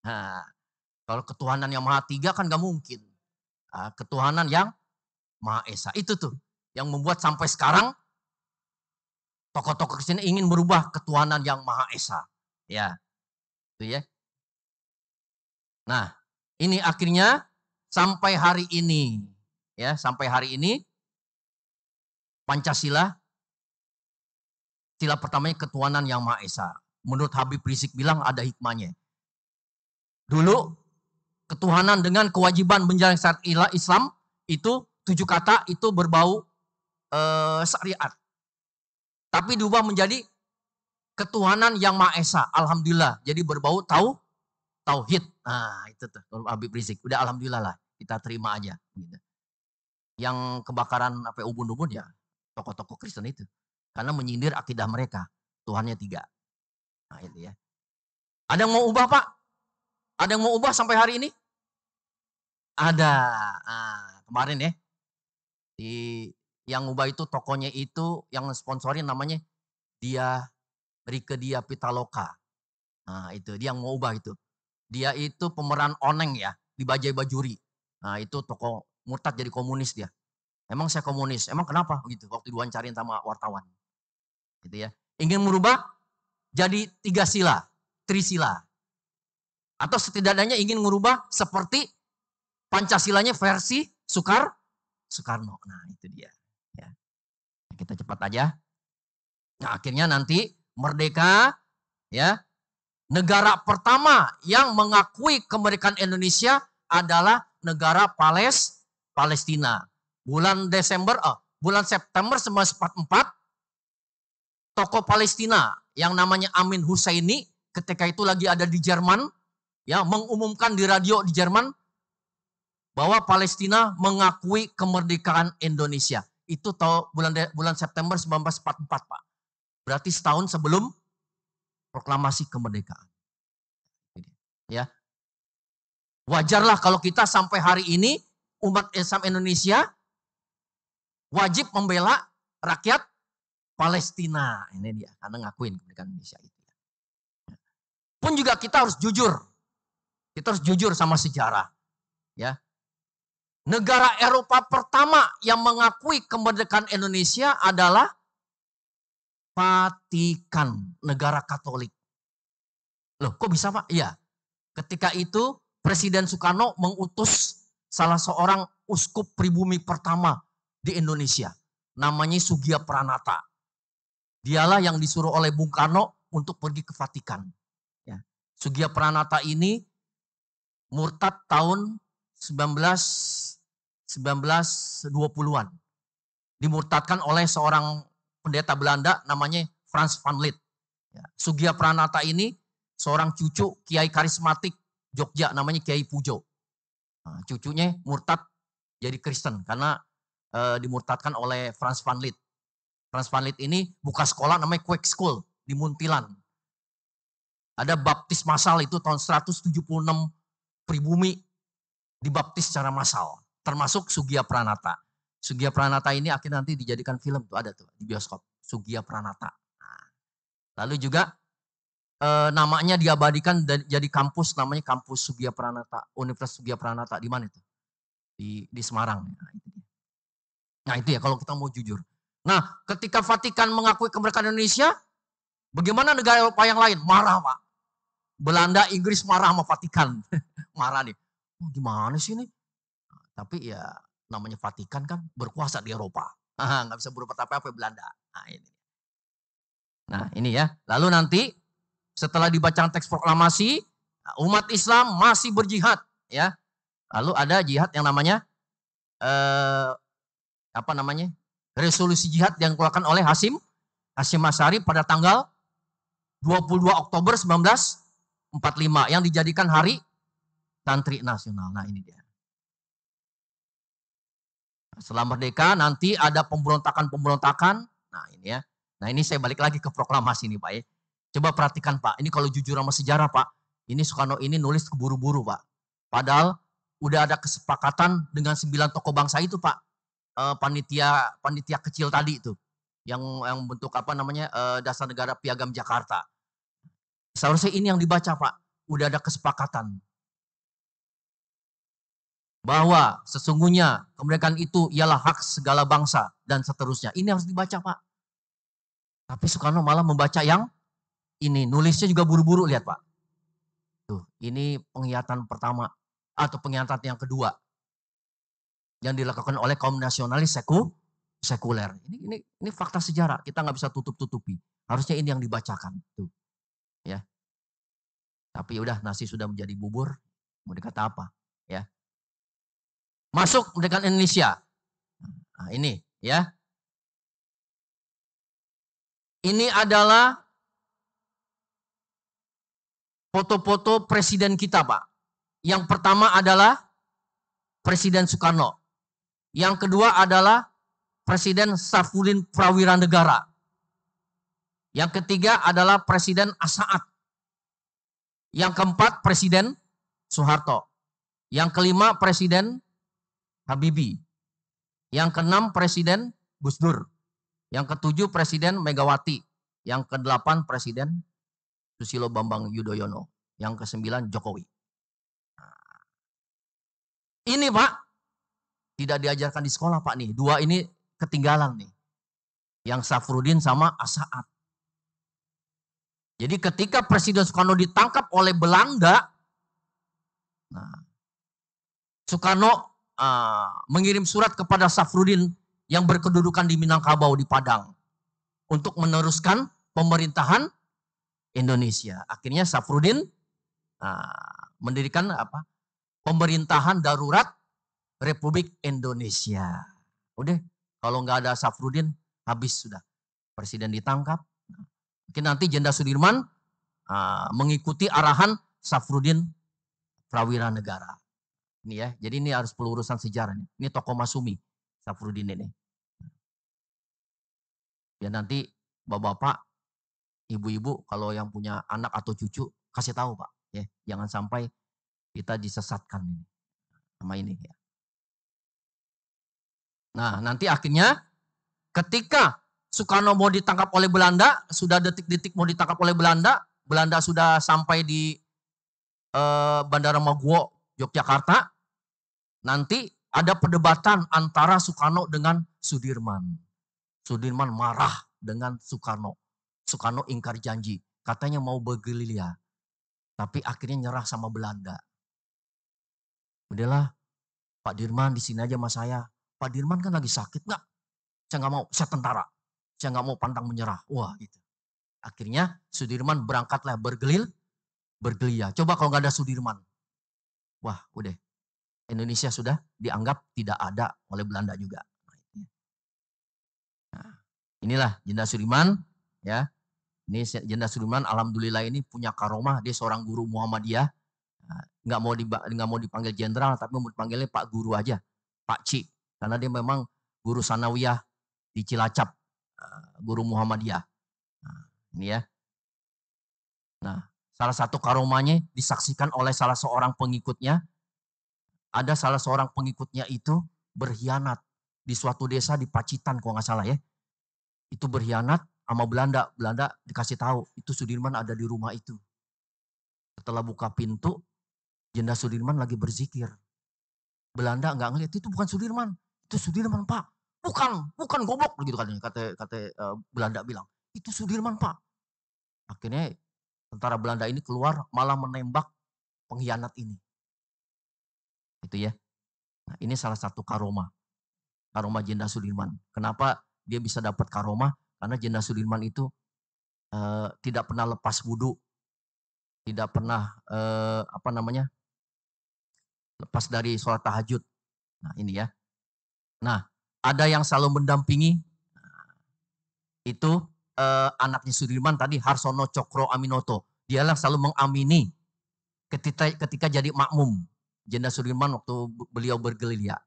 Nah, kalau ketuhanan yang Maha Tiga kan gak mungkin. Nah, ketuhanan yang Maha Esa. Itu tuh yang membuat sampai sekarang tokoh-tokoh Kristen ingin merubah ketuhanan yang Maha Esa. Ya. Itu ya. Nah, ini akhirnya sampai hari ini. Ya, sampai hari ini Pancasila sila pertamanya ketuhanan yang Maha Esa. Menurut Habib Rizik bilang ada hikmahnya. Dulu ketuhanan dengan kewajiban menjalankan ilah Islam itu tujuh kata itu berbau eh, syariat. Tapi diubah menjadi ketuhanan yang Maha Esa. Alhamdulillah. Jadi berbau tahu tauhid. Nah, itu tuh Nur Habib Rizik. Udah alhamdulillah lah, kita terima aja gitu. Yang kebakaran apa ubun-ubun ya tokoh-tokoh Kristen itu. Karena menyindir akidah mereka. Tuhannya tiga. Nah, itu ya. Ada yang mau ubah, Pak? Ada yang mau ubah sampai hari ini? Ada. Nah, kemarin ya. Di yang ubah itu tokonya itu yang sponsorin namanya dia Rike dia Pitaloka. Nah, itu dia yang mau ubah itu. Dia itu pemeran oneng ya di Bajai Bajuri. Nah itu tokoh murtad jadi komunis dia. Emang saya komunis, emang kenapa gitu waktu diwawancarin sama wartawan. Gitu ya. Ingin merubah jadi tiga sila, trisila. Atau setidaknya ingin merubah seperti Pancasilanya versi Sukar Soekarno. Nah itu dia. Ya. Kita cepat aja. Nah akhirnya nanti merdeka ya Negara pertama yang mengakui kemerdekaan Indonesia adalah negara Pales, Palestina. Bulan Desember, eh, bulan September 1944, tokoh Palestina yang namanya Amin Husaini ketika itu lagi ada di Jerman, ya mengumumkan di radio di Jerman bahwa Palestina mengakui kemerdekaan Indonesia. Itu tahu bulan bulan September 1944, Pak. Berarti setahun sebelum proklamasi kemerdekaan. Ya. Wajarlah kalau kita sampai hari ini umat Islam Indonesia wajib membela rakyat Palestina. Ini dia, karena ngakuin kemerdekaan Indonesia itu. Ya. Pun juga kita harus jujur. Kita harus jujur sama sejarah. Ya. Negara Eropa pertama yang mengakui kemerdekaan Indonesia adalah Vatikan, negara Katolik. Loh, kok bisa Pak? Ya, Ketika itu Presiden Soekarno mengutus salah seorang uskup pribumi pertama di Indonesia. Namanya Sugia Pranata. Dialah yang disuruh oleh Bung Karno untuk pergi ke Vatikan. Ya. Sugia Pranata ini murtad tahun 19 1920-an. Dimurtadkan oleh seorang pendeta Belanda namanya Frans van Lid. Ya. Sugia Pranata ini seorang cucu kiai karismatik Jogja namanya Kiai Pujo. Nah, cucunya murtad jadi Kristen karena e, dimurtadkan oleh Frans van Lid. Frans van Lid ini buka sekolah namanya Quick School di Muntilan. Ada baptis massal itu tahun 176 pribumi dibaptis secara massal termasuk Sugia Pranata. Sugia Pranata ini akhirnya nanti dijadikan film tuh ada tuh di bioskop. Sugia Pranata. Nah. lalu juga e, namanya diabadikan dan jadi kampus namanya kampus Sugia Pranata, Universitas Sugia Pranata di mana itu? Di di Semarang. Nah, nah, itu ya kalau kita mau jujur. Nah, ketika Vatikan mengakui kemerdekaan Indonesia, bagaimana negara Eropa yang lain? Marah, Pak. Belanda, Inggris marah sama Vatikan. marah nih. Oh, gimana sih ini? Nah, tapi ya namanya Vatikan kan berkuasa di Eropa. nggak bisa berupa apa-apa ya, Belanda. Nah, ini. Nah, ini ya. Lalu nanti setelah dibaca teks proklamasi, nah, umat Islam masih berjihad, ya. Lalu ada jihad yang namanya eh, apa namanya? Resolusi jihad yang dikeluarkan oleh Hasim Hasim Masari pada tanggal 22 Oktober 1945 yang dijadikan hari Tantri nasional. Nah, ini dia. Setelah merdeka nanti ada pemberontakan-pemberontakan. Nah ini ya. Nah ini saya balik lagi ke proklamasi ini Pak ya. Coba perhatikan Pak, ini kalau jujur sama sejarah Pak. Ini Soekarno ini nulis keburu-buru Pak. Padahal udah ada kesepakatan dengan sembilan tokoh bangsa itu Pak. E, panitia panitia kecil tadi itu. Yang yang bentuk apa namanya e, dasar negara piagam Jakarta. Seharusnya ini yang dibaca Pak. Udah ada kesepakatan bahwa sesungguhnya kemerdekaan itu ialah hak segala bangsa dan seterusnya. Ini harus dibaca, Pak. Tapi Soekarno malah membaca yang ini, nulisnya juga buru-buru lihat, Pak. Tuh, ini penglihatan pertama atau penglihatan yang kedua yang dilakukan oleh kaum nasionalis seku, sekuler. Ini ini ini fakta sejarah, kita nggak bisa tutup-tutupi. Harusnya ini yang dibacakan. Tuh. Ya. Tapi ya udah nasi sudah menjadi bubur, mau dikata apa? Ya masuk dengan Indonesia. Nah, ini ya. Ini adalah foto-foto presiden kita, Pak. Yang pertama adalah Presiden Soekarno. Yang kedua adalah Presiden Safudin Negara. Yang ketiga adalah Presiden Asaat. Yang keempat Presiden Soeharto. Yang kelima Presiden Habibi. Yang keenam Presiden Gus Dur. Yang ketujuh Presiden Megawati. Yang kedelapan Presiden Susilo Bambang Yudhoyono. Yang kesembilan Jokowi. Nah, ini Pak, tidak diajarkan di sekolah Pak nih. Dua ini ketinggalan nih. Yang Safrudin sama Asaat. Jadi ketika Presiden Soekarno ditangkap oleh Belanda, nah, Soekarno Ah, mengirim surat kepada Safrudin yang berkedudukan di Minangkabau di Padang untuk meneruskan pemerintahan Indonesia. Akhirnya Safrudin uh, ah, mendirikan apa? Pemerintahan darurat Republik Indonesia. Udah, kalau nggak ada Safrudin habis sudah. Presiden ditangkap. Mungkin nanti Jenderal Sudirman uh, mengikuti arahan Safrudin Prawira Negara. Ini ya, jadi ini harus pelurusan sejarah. Nih. Ini tokoh Masumi, Safrudin ini. Ya nanti bapak-bapak, ibu-ibu kalau yang punya anak atau cucu kasih tahu pak, ya jangan sampai kita disesatkan ini sama ini ya. Nah nanti akhirnya ketika Soekarno mau ditangkap oleh Belanda, sudah detik-detik mau ditangkap oleh Belanda, Belanda sudah sampai di eh, Bandara Maguwo Yogyakarta, nanti ada perdebatan antara Soekarno dengan Sudirman. Sudirman marah dengan Soekarno. Soekarno ingkar janji, katanya mau bergerilya. Tapi akhirnya nyerah sama Belanda. Udahlah, Pak Dirman di sini aja sama saya. Pak Dirman kan lagi sakit nggak? Saya nggak mau, saya tentara. Saya nggak mau pantang menyerah. Wah gitu. Akhirnya Sudirman berangkatlah bergelil, bergelia. Coba kalau nggak ada Sudirman, Wah, udah. Indonesia sudah dianggap tidak ada oleh Belanda juga. Nah, inilah Jenda Suriman, ya. Ini Jenda Suriman. alhamdulillah ini punya karomah dia seorang guru Muhammadiyah. Nah, nggak mau nggak mau dipanggil jenderal tapi mau dipanggilnya Pak Guru aja, Pak Cik, karena dia memang guru sanawiyah di Cilacap, eh, guru Muhammadiyah. Nah, ini ya. Nah, Salah satu karomanya disaksikan oleh salah seorang pengikutnya. Ada salah seorang pengikutnya itu berkhianat di suatu desa di Pacitan kalau nggak salah ya. Itu berkhianat sama Belanda. Belanda dikasih tahu itu Sudirman ada di rumah itu. Setelah buka pintu, jenda Sudirman lagi berzikir. Belanda nggak ngeliat itu bukan Sudirman, itu Sudirman pak. Bukan, bukan goblok begitu katanya, kata kata uh, Belanda bilang. Itu Sudirman pak. Akhirnya tentara Belanda ini keluar malah menembak pengkhianat ini. Itu ya. Nah, ini salah satu karoma. Karoma Jenda Sudirman. Kenapa dia bisa dapat karoma? Karena Jenda Sudirman itu uh, tidak pernah lepas wudhu, tidak pernah uh, apa namanya lepas dari sholat tahajud. Nah ini ya. Nah ada yang selalu mendampingi nah, itu uh, anaknya Sudirman tadi Harsono Cokro Aminoto. Dialah selalu mengamini ketika ketika jadi makmum Jenderal Sudirman waktu beliau bergelilya.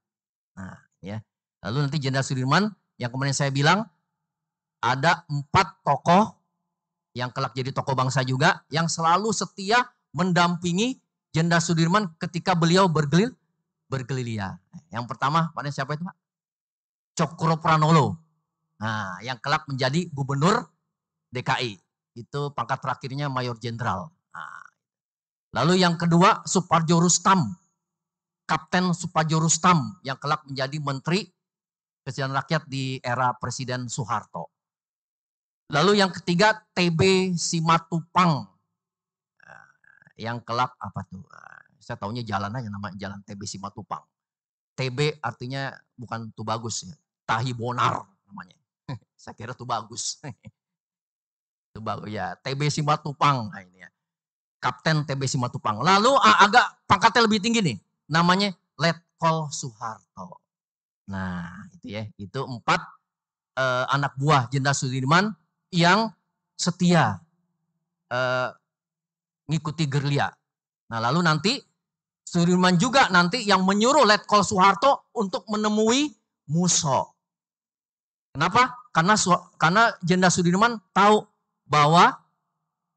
Nah, ya. Lalu nanti Jenderal Sudirman yang kemarin saya bilang ada empat tokoh yang kelak jadi tokoh bangsa juga yang selalu setia mendampingi Jenderal Sudirman ketika beliau bergelil bergelilia. Yang pertama, mana siapa itu Pak? Cokro Pranolo. Nah, yang kelak menjadi gubernur DKI. Itu pangkat terakhirnya Mayor Jenderal. Nah. Lalu yang kedua Suparjo Rustam. Kapten Suparjo Rustam yang kelak menjadi Menteri Kesejahteraan Rakyat di era Presiden Soeharto. Lalu yang ketiga TB Simatupang. Nah, yang kelak apa tuh? Nah, saya tahunya jalan aja nama jalan TB Simatupang. TB artinya bukan tuh bagus ya. Tahi Bonar namanya. Saya kira itu bagus. itu bagus ya. TB Simatupang nah ini ya. Kapten TB Simatupang. Lalu agak pangkatnya lebih tinggi nih. Namanya Letkol Soeharto. Nah, itu ya. Itu empat eh, anak buah Jenderal Sudirman yang setia eh, ngikuti gerilya. Nah, lalu nanti Sudirman juga nanti yang menyuruh Letkol Soeharto untuk menemui Muso. Kenapa? Karena karena Jenderal Sudirman tahu bahwa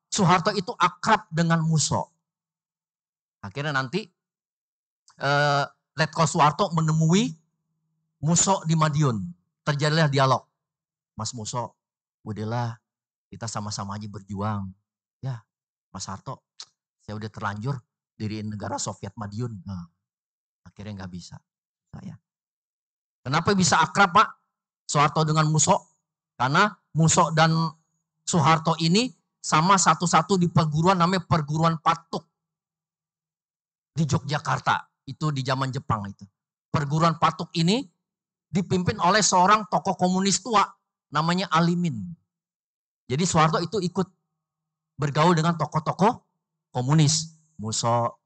Soeharto itu akrab dengan Muso. Akhirnya nanti eh, Letko Soeharto menemui Muso di Madiun. Terjadilah dialog. Mas Muso, udahlah kita sama-sama aja berjuang. Ya, Mas Harto, saya udah terlanjur diriin negara Soviet Madiun. Nah, akhirnya nggak bisa ya. Kenapa bisa akrab Pak? Soeharto dengan Muso Karena Muso dan Soeharto ini sama satu-satu di perguruan namanya perguruan patuk di Yogyakarta. Itu di zaman Jepang itu. Perguruan patuk ini dipimpin oleh seorang tokoh komunis tua namanya Alimin. Jadi Soeharto itu ikut bergaul dengan tokoh-tokoh komunis. Muso,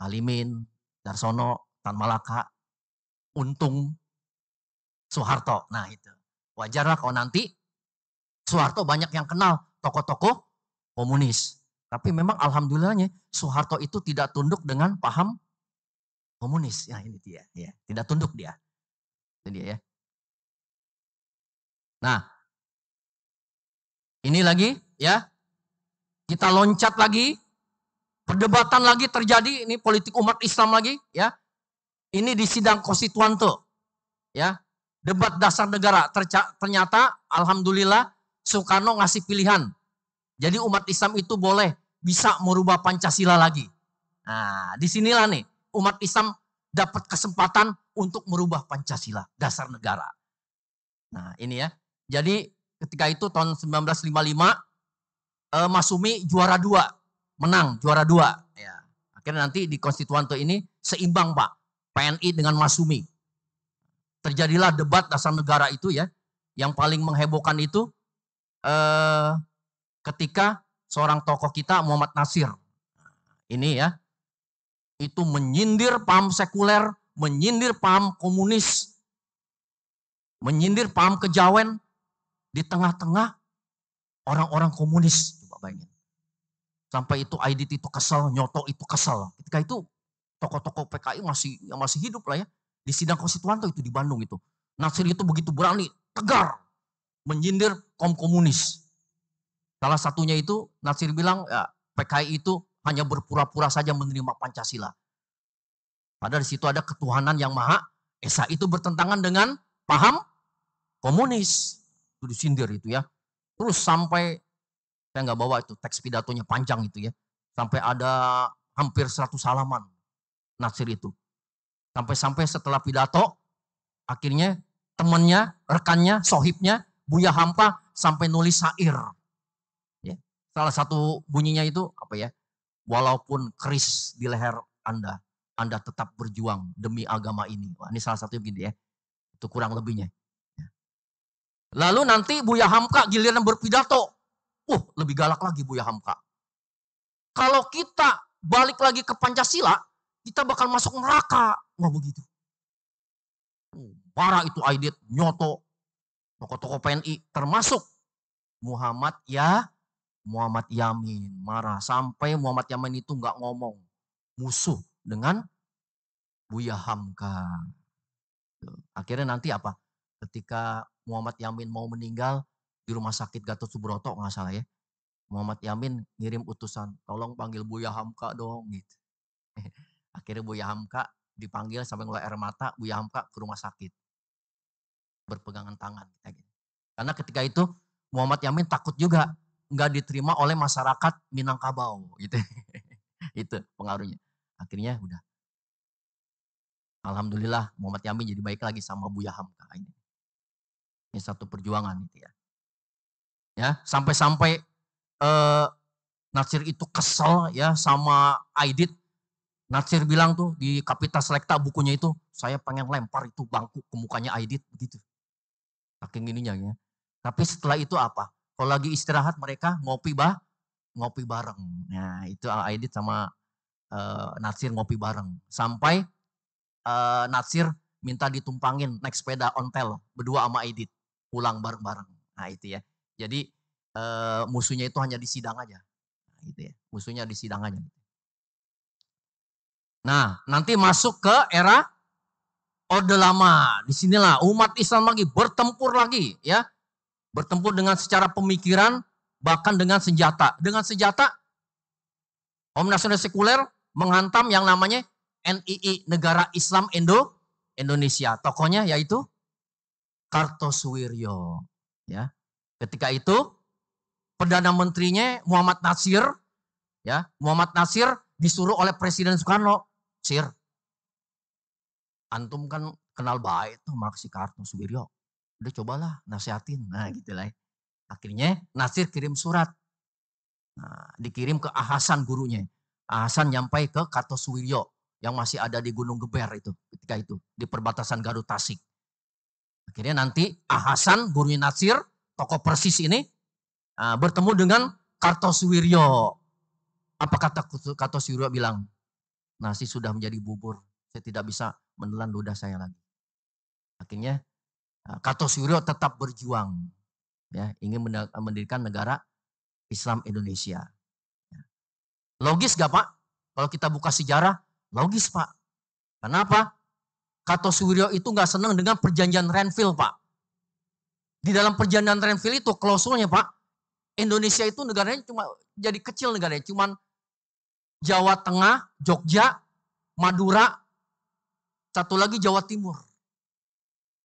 Alimin, Darsono, Tan Malaka, Untung, Soeharto. Nah itu. Wajarlah kalau nanti Soeharto banyak yang kenal tokoh-tokoh komunis. Tapi memang alhamdulillahnya Soeharto itu tidak tunduk dengan paham komunis. Ya ini dia, ya. tidak tunduk dia. Itu dia ya. Nah, ini lagi ya. Kita loncat lagi. Perdebatan lagi terjadi ini politik umat Islam lagi ya. Ini di sidang konstituante. Ya debat dasar negara. Ternyata alhamdulillah Soekarno ngasih pilihan. Jadi umat Islam itu boleh bisa merubah Pancasila lagi. Nah, disinilah nih umat Islam dapat kesempatan untuk merubah Pancasila, dasar negara. Nah, ini ya. Jadi ketika itu tahun 1955 eh, Masumi juara dua, menang juara dua. Ya. Akhirnya nanti di konstituante ini seimbang Pak, PNI dengan Masumi terjadilah debat dasar negara itu ya. Yang paling menghebohkan itu eh, ketika seorang tokoh kita Muhammad Nasir. Ini ya. Itu menyindir paham sekuler, menyindir paham komunis, menyindir paham kejawen di tengah-tengah orang-orang komunis. Coba bayangin. Sampai itu IDT itu kesel Nyoto itu kesel Ketika itu tokoh-tokoh PKI masih yang masih hidup lah ya. Di sidang konstituante itu di Bandung itu. Nasir itu begitu berani, tegar. Menyindir kaum komunis. Salah satunya itu Nasir bilang ya, PKI itu hanya berpura-pura saja menerima Pancasila. Padahal di situ ada ketuhanan yang maha esa itu bertentangan dengan paham komunis. Itu disindir itu ya. Terus sampai saya nggak bawa itu teks pidatonya panjang itu ya. Sampai ada hampir 100 halaman Nasir itu. Sampai-sampai setelah pidato, akhirnya temannya, rekannya, sohibnya, Buya Hampa sampai nulis syair. Ya. Salah satu bunyinya itu apa ya? Walaupun keris di leher Anda, Anda tetap berjuang demi agama ini. Wah, ini salah satu begini ya. Itu kurang lebihnya. Ya. Lalu nanti Buya Hamka giliran berpidato. Uh, lebih galak lagi Buya Hamka. Kalau kita balik lagi ke Pancasila, kita bakal masuk neraka. Wah begitu. Oh, Para itu Aidit, Nyoto, tokoh-tokoh PNI, termasuk Muhammad ya Muhammad Yamin marah sampai Muhammad Yamin itu nggak ngomong musuh dengan Buya Hamka. Akhirnya nanti apa? Ketika Muhammad Yamin mau meninggal di rumah sakit Gatot Subroto nggak salah ya. Muhammad Yamin ngirim utusan, tolong panggil Buya Hamka dong gitu. Akhirnya Buya Hamka dipanggil sampai ngeluar air mata Buya Hamka ke rumah sakit berpegangan tangan karena ketika itu Muhammad Yamin takut juga nggak diterima oleh masyarakat Minangkabau gitu itu pengaruhnya akhirnya udah Alhamdulillah Muhammad Yamin jadi baik lagi sama Buya Hamka ini. Ini satu perjuangan Gitu ya. Ya, sampai-sampai eh, Nasir itu kesel ya sama Aidit Natsir bilang tuh di Kapita Selekta bukunya itu, saya pengen lempar itu bangku ke mukanya Aidit begitu. Saking ininya ya. Tapi setelah itu apa? Kalau lagi istirahat mereka ngopi bah, ngopi bareng. Nah itu Aidit sama uh, Natsir ngopi bareng. Sampai uh, Natsir minta ditumpangin naik sepeda ontel berdua sama Aidit pulang bareng-bareng. Nah itu ya. Jadi uh, musuhnya itu hanya di sidang aja. Nah, gitu ya. Musuhnya di sidang aja. Gitu. Nah, nanti masuk ke era Orde Lama. di sinilah umat Islam lagi bertempur lagi, ya. Bertempur dengan secara pemikiran, bahkan dengan senjata. Dengan senjata, Om Nasional Sekuler menghantam yang namanya NII, Negara Islam Indo Indonesia. Tokohnya yaitu Kartosuwiryo. Ya. Ketika itu, Perdana Menterinya Muhammad Nasir, ya Muhammad Nasir disuruh oleh Presiden Soekarno Sir, antum kan kenal baik tuh Mark Sikarto Suwiryo. Udah cobalah nasihatin. Nah gitu lah. Ya. Akhirnya Nasir kirim surat. Nah, dikirim ke Ahasan gurunya. Ahasan nyampai ke Kartosuwiryo yang masih ada di Gunung Geber itu ketika itu di perbatasan Garut Tasik. Akhirnya nanti Ahasan gurunya Nasir tokoh persis ini ah, bertemu dengan Kartosuwiryo. Apa kata Kartosuwiryo bilang? nasi sudah menjadi bubur. Saya tidak bisa menelan ludah saya lagi. Akhirnya eh, Kato Suryo tetap berjuang ya, ingin mendirikan negara Islam Indonesia. Ya. Logis gak Pak? Kalau kita buka sejarah, logis Pak. Kenapa? Kato Suryo itu gak senang dengan perjanjian Renville Pak. Di dalam perjanjian Renville itu klausulnya Pak, Indonesia itu negaranya cuma jadi kecil negaranya, cuman Jawa Tengah, Jogja, Madura, satu lagi Jawa Timur.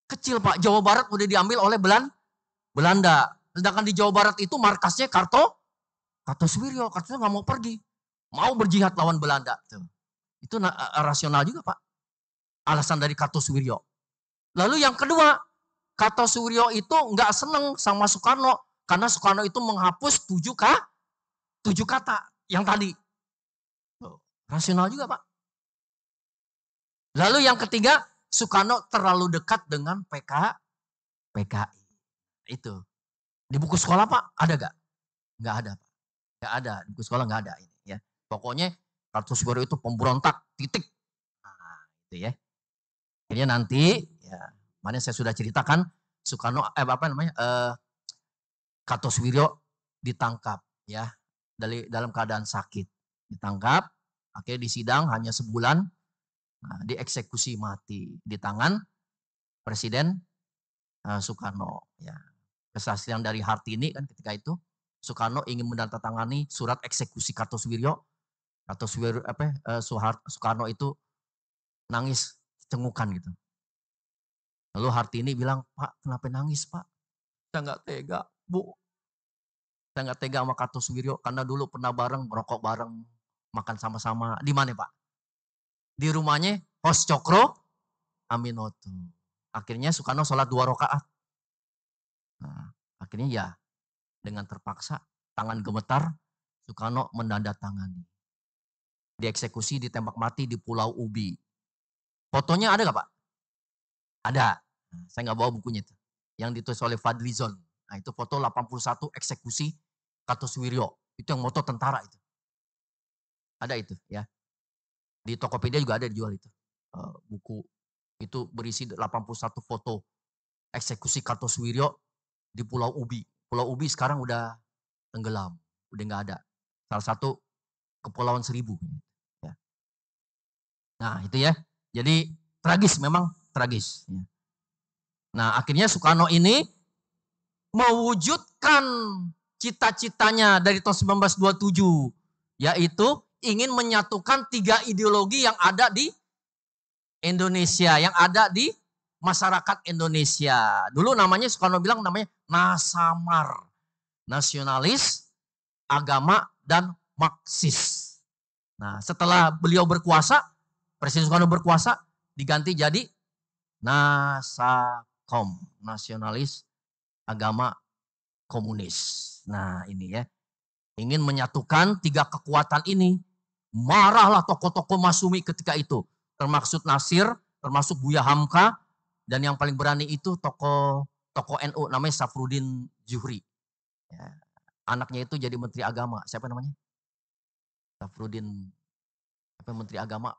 Kecil Pak, Jawa Barat udah diambil oleh Belan, Belanda. Sedangkan di Jawa Barat itu markasnya Karto, Karto Kartosuwiryo. Karto nggak mau pergi. Mau berjihad lawan Belanda. Itu eh, eh, rasional juga Pak. Alasan dari Karto Kartosuwiryo. Lalu yang kedua, Karto Kartosuwiryo itu nggak seneng sama Soekarno. Karena Soekarno itu menghapus tujuh, ka, tujuh kata yang tadi. Rasional juga Pak. Lalu yang ketiga, Soekarno terlalu dekat dengan PK, PKI. Itu. Di buku sekolah Pak, ada gak? Gak ada Pak. Gak ada, di buku sekolah gak ada ini ya. Pokoknya Kartu Sukarno itu pemberontak, titik. Nah, gitu ya. Akhirnya nanti, ya, mana saya sudah ceritakan, Soekarno eh apa namanya, eh, Kartosuwiryo ditangkap ya dari dalam keadaan sakit ditangkap Oke, di sidang hanya sebulan, nah, dieksekusi mati di tangan Presiden eh, Soekarno. Ya. Kesaksian dari Hartini kan ketika itu Soekarno ingin menandatangani surat eksekusi Kartosuwiryo. Kartosuwiryo apa? Uh, Soekarno itu nangis cengukan gitu. Lalu Hartini bilang, Pak kenapa nangis Pak? Saya nggak tega, Bu. Saya nggak tega sama Kartosuwiryo karena dulu pernah bareng, merokok bareng, makan sama-sama di mana Pak? Di rumahnya Hos Cokro Aminoto. Akhirnya Sukarno sholat dua rakaat. Nah, akhirnya ya dengan terpaksa tangan gemetar Soekarno menandatangani. Dieksekusi, ditembak mati di Pulau Ubi. Fotonya ada gak Pak? Ada. Nah, saya nggak bawa bukunya itu. Yang ditulis oleh Fadlizon. Nah itu foto 81 eksekusi Kartosuwiryo. Itu yang moto tentara itu. Ada itu ya. Di Tokopedia juga ada dijual itu. Eh, buku itu berisi 81 foto eksekusi Kartosuwiryo di Pulau Ubi. Pulau Ubi sekarang udah tenggelam, udah nggak ada. Salah satu kepulauan seribu. Ya. Nah itu ya. Jadi tragis memang tragis. Ya. Nah akhirnya Soekarno ini mewujudkan cita-citanya dari tahun 1927 yaitu ingin menyatukan tiga ideologi yang ada di Indonesia, yang ada di masyarakat Indonesia. Dulu namanya Soekarno bilang namanya Nasamar. Nasionalis, agama, dan Marxis. Nah setelah beliau berkuasa, Presiden Soekarno berkuasa, diganti jadi Nasakom, Nasionalis Agama Komunis. Nah ini ya ingin menyatukan tiga kekuatan ini. Marahlah tokoh-tokoh Masumi ketika itu. Termaksud Nasir, termasuk Buya Hamka, dan yang paling berani itu tokoh tokoh NU namanya Safrudin Juhri. Ya. Anaknya itu jadi menteri agama. Siapa namanya? Safrudin apa menteri agama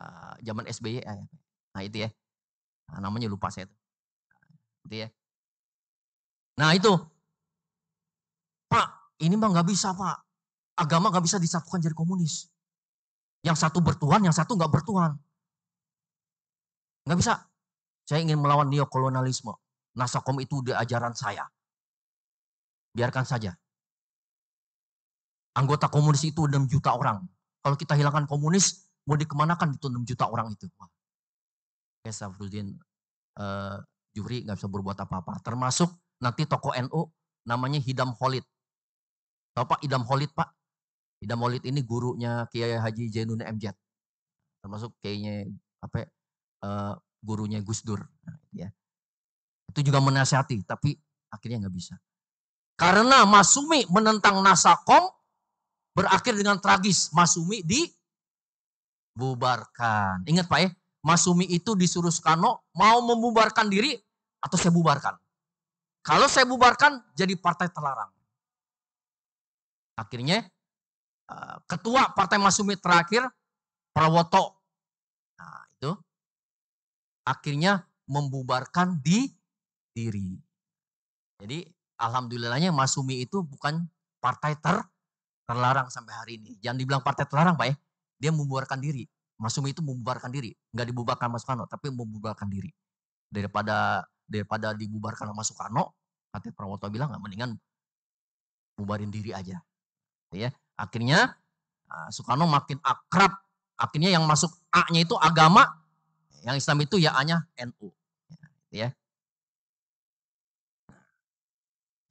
uh, zaman SBY. Eh. Ah, ya. Nah itu ya. Nah, namanya lupa saya itu. Itu ya. Nah itu ini mah nggak bisa pak. Agama nggak bisa disatukan jadi komunis. Yang satu bertuhan, yang satu nggak bertuhan. Nggak bisa. Saya ingin melawan neokolonialisme. Nasakom itu di ajaran saya. Biarkan saja. Anggota komunis itu 6 juta orang. Kalau kita hilangkan komunis, mau dikemanakan itu 6 juta orang itu. Oke, Safruddin uh, eh, Juri nggak bisa berbuat apa-apa. Termasuk nanti toko NU namanya Hidam Holid. Tahu Pak Idam Holid Pak? Idam Holid ini gurunya Kiai Haji Jenun MJ. Termasuk kayaknya apa uh, gurunya Gus Dur. Nah, ya. Itu juga menasihati tapi akhirnya nggak bisa. Karena Masumi menentang Nasakom berakhir dengan tragis. Masumi dibubarkan. Ingat Pak ya, Masumi itu disuruh Sukarno mau membubarkan diri atau saya bubarkan. Kalau saya bubarkan jadi partai terlarang. Akhirnya eh, ketua Partai Masumi terakhir Prawoto nah, itu akhirnya membubarkan di diri. Jadi alhamdulillahnya Masumi itu bukan partai ter terlarang sampai hari ini. Jangan dibilang partai terlarang, Pak ya. Dia membubarkan diri. Masumi itu membubarkan diri, nggak dibubarkan Mas Soekarno, tapi membubarkan diri. Daripada daripada dibubarkan sama Soekarno, Partai Prawoto bilang nggak mendingan bubarin diri aja. Gitu ya. Akhirnya ah, Soekarno makin akrab. Akhirnya yang masuk A-nya itu agama, yang Islam itu ya A-nya NU. Gitu ya.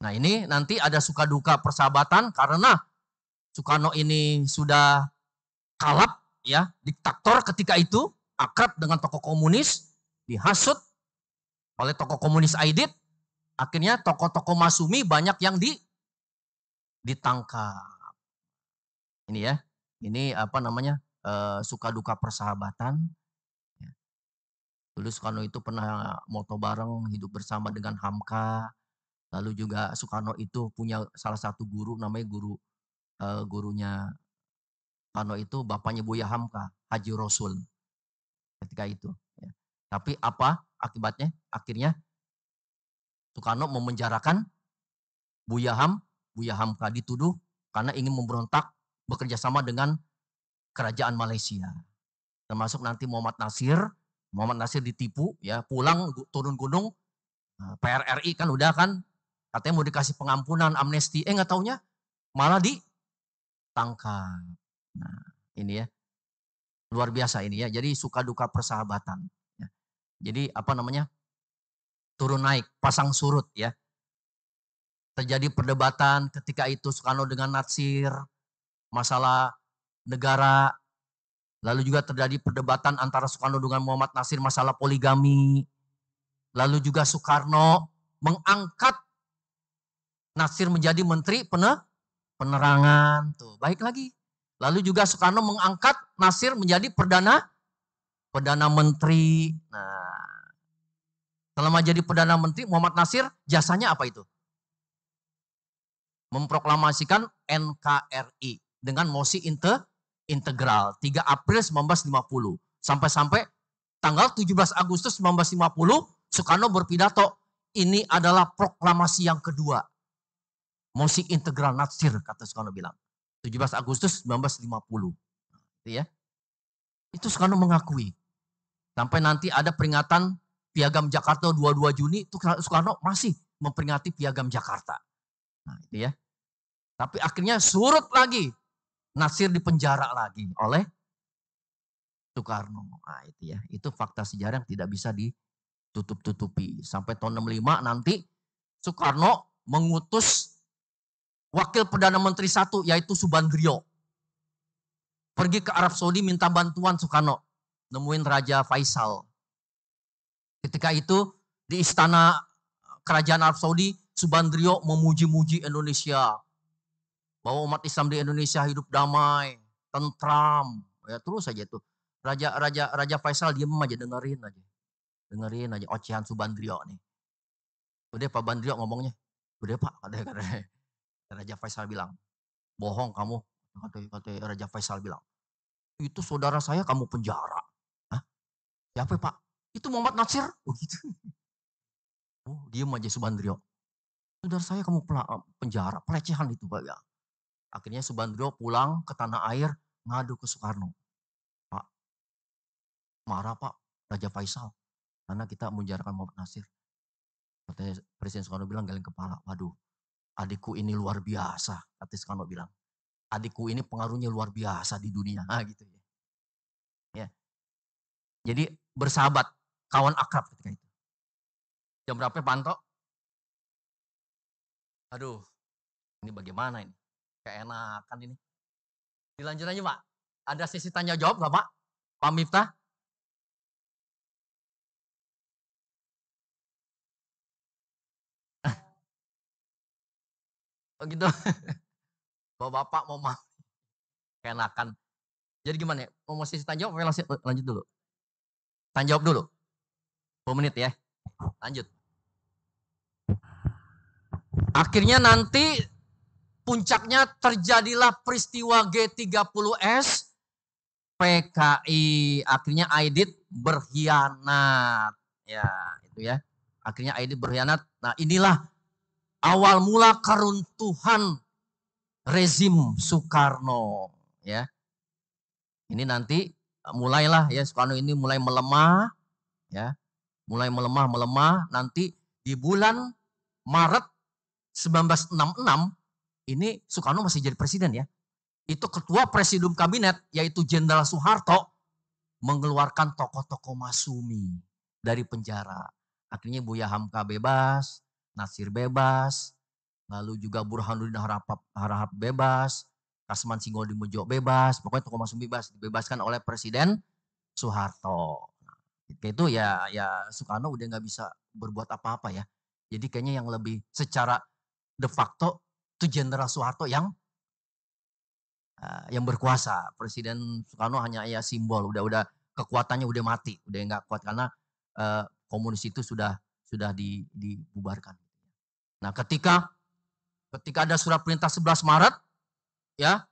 Nah ini nanti ada suka duka persahabatan karena Soekarno ini sudah kalap ya diktator ketika itu akrab dengan tokoh komunis dihasut oleh tokoh komunis Aidit akhirnya tokoh-tokoh Masumi banyak yang di ditangkap ini ya. Ini apa namanya? E, suka duka persahabatan. Ya. Dulu Soekarno itu pernah moto bareng hidup bersama dengan Hamka. Lalu juga Soekarno itu punya salah satu guru namanya guru e, gurunya Soekarno itu bapaknya Buya Hamka, Haji Rasul. Ketika itu. Ya. Tapi apa akibatnya? Akhirnya Soekarno memenjarakan Buya Ham, Buya Hamka dituduh karena ingin memberontak bekerja sama dengan kerajaan Malaysia. Termasuk nanti Muhammad Nasir, Muhammad Nasir ditipu ya, pulang turun gunung, nah, PRRI kan udah kan, katanya mau dikasih pengampunan, amnesti, eh nggak taunya malah ditangkap. Nah ini ya, luar biasa ini ya, jadi suka duka persahabatan. Ya. Jadi apa namanya, turun naik, pasang surut ya. Terjadi perdebatan ketika itu Soekarno dengan Natsir, masalah negara, lalu juga terjadi perdebatan antara Soekarno dengan Muhammad Nasir masalah poligami, lalu juga Soekarno mengangkat Nasir menjadi menteri pener penerangan tuh baik lagi lalu juga Soekarno mengangkat Nasir menjadi perdana perdana menteri nah selama jadi perdana menteri Muhammad Nasir jasanya apa itu memproklamasikan NKRI dengan mosi inter, integral 3 April 1950 sampai-sampai tanggal 17 Agustus 1950 Soekarno berpidato ini adalah proklamasi yang kedua mosi integral natsir kata Soekarno bilang 17 Agustus 1950 itu ya itu Soekarno mengakui sampai nanti ada peringatan Piagam Jakarta 22 Juni itu Soekarno masih memperingati Piagam Jakarta nah itu ya tapi akhirnya surut lagi Nasir dipenjara lagi oleh Soekarno. Nah, itu ya, itu fakta sejarah yang tidak bisa ditutup-tutupi. Sampai tahun 65 nanti Soekarno mengutus wakil perdana menteri satu yaitu Subandrio. Pergi ke Arab Saudi minta bantuan Soekarno, nemuin Raja Faisal. Ketika itu di istana kerajaan Arab Saudi, Subandrio memuji-muji Indonesia bahwa umat Islam di Indonesia hidup damai, tentram, ya terus saja itu. Raja Raja Raja Faisal diem aja dengerin aja. Dengerin aja ocehan oh, Subandrio nih. Udah Pak Bandrio ngomongnya. Udah Pak, kata, kata, Raja Faisal bilang. Bohong kamu, kata, kata Raja Faisal bilang. Itu saudara saya kamu penjara. Hah? Siapa ya, Pak? Itu Muhammad Nasir. Oh gitu. Oh, diem aja Subandrio. Saudara saya kamu eh, penjara, pelecehan itu Pak ya. Akhirnya Subandrio pulang ke tanah air ngadu ke Soekarno. Pak, marah Pak Raja Faisal karena kita menjarakan Muhammad Nasir. Katanya Presiden Soekarno bilang galing kepala. Waduh, adikku ini luar biasa, kata Soekarno bilang. Adikku ini pengaruhnya luar biasa di dunia, nah, gitu ya. ya. Jadi bersahabat, kawan akrab ketika itu. Jam berapa ya, pantok? Aduh, ini bagaimana ini? Keenakan ini. Dilanjut aja Pak. Ada sisi tanya jawab nggak Pak? Pak Miftah? Oh gitu. Bapak-bapak mau mah enakan. Jadi gimana ya? Mau sesi tanya jawab lanjut, eh, lanjut dulu? Tanya jawab dulu. 10 menit ya. Lanjut. Akhirnya nanti puncaknya terjadilah peristiwa G30S, PKI, akhirnya Aidit berkhianat. Ya, itu ya. Akhirnya Aidit berkhianat. Nah, inilah awal mula keruntuhan rezim Soekarno, ya. Ini nanti mulailah ya Soekarno ini mulai melemah, ya. Mulai melemah, melemah nanti di bulan Maret 1966 ini Soekarno masih jadi presiden ya. Itu ketua presidium kabinet yaitu Jenderal Soeharto mengeluarkan tokoh-tokoh Masumi dari penjara. Akhirnya Buya Hamka bebas, Nasir bebas, lalu juga Burhanuddin Harahap, Harahap bebas, Kasman Singgol di Mojo bebas, pokoknya tokoh Masumi bebas, dibebaskan oleh Presiden Soeharto. Kayak nah, itu ya ya Soekarno udah nggak bisa berbuat apa-apa ya. Jadi kayaknya yang lebih secara de facto itu Jenderal Soeharto yang uh, yang berkuasa. Presiden Soekarno hanya ya simbol, udah-udah kekuatannya udah mati, udah nggak kuat karena uh, komunis itu sudah sudah di, dibubarkan. Nah, ketika ketika ada surat perintah 11 Maret ya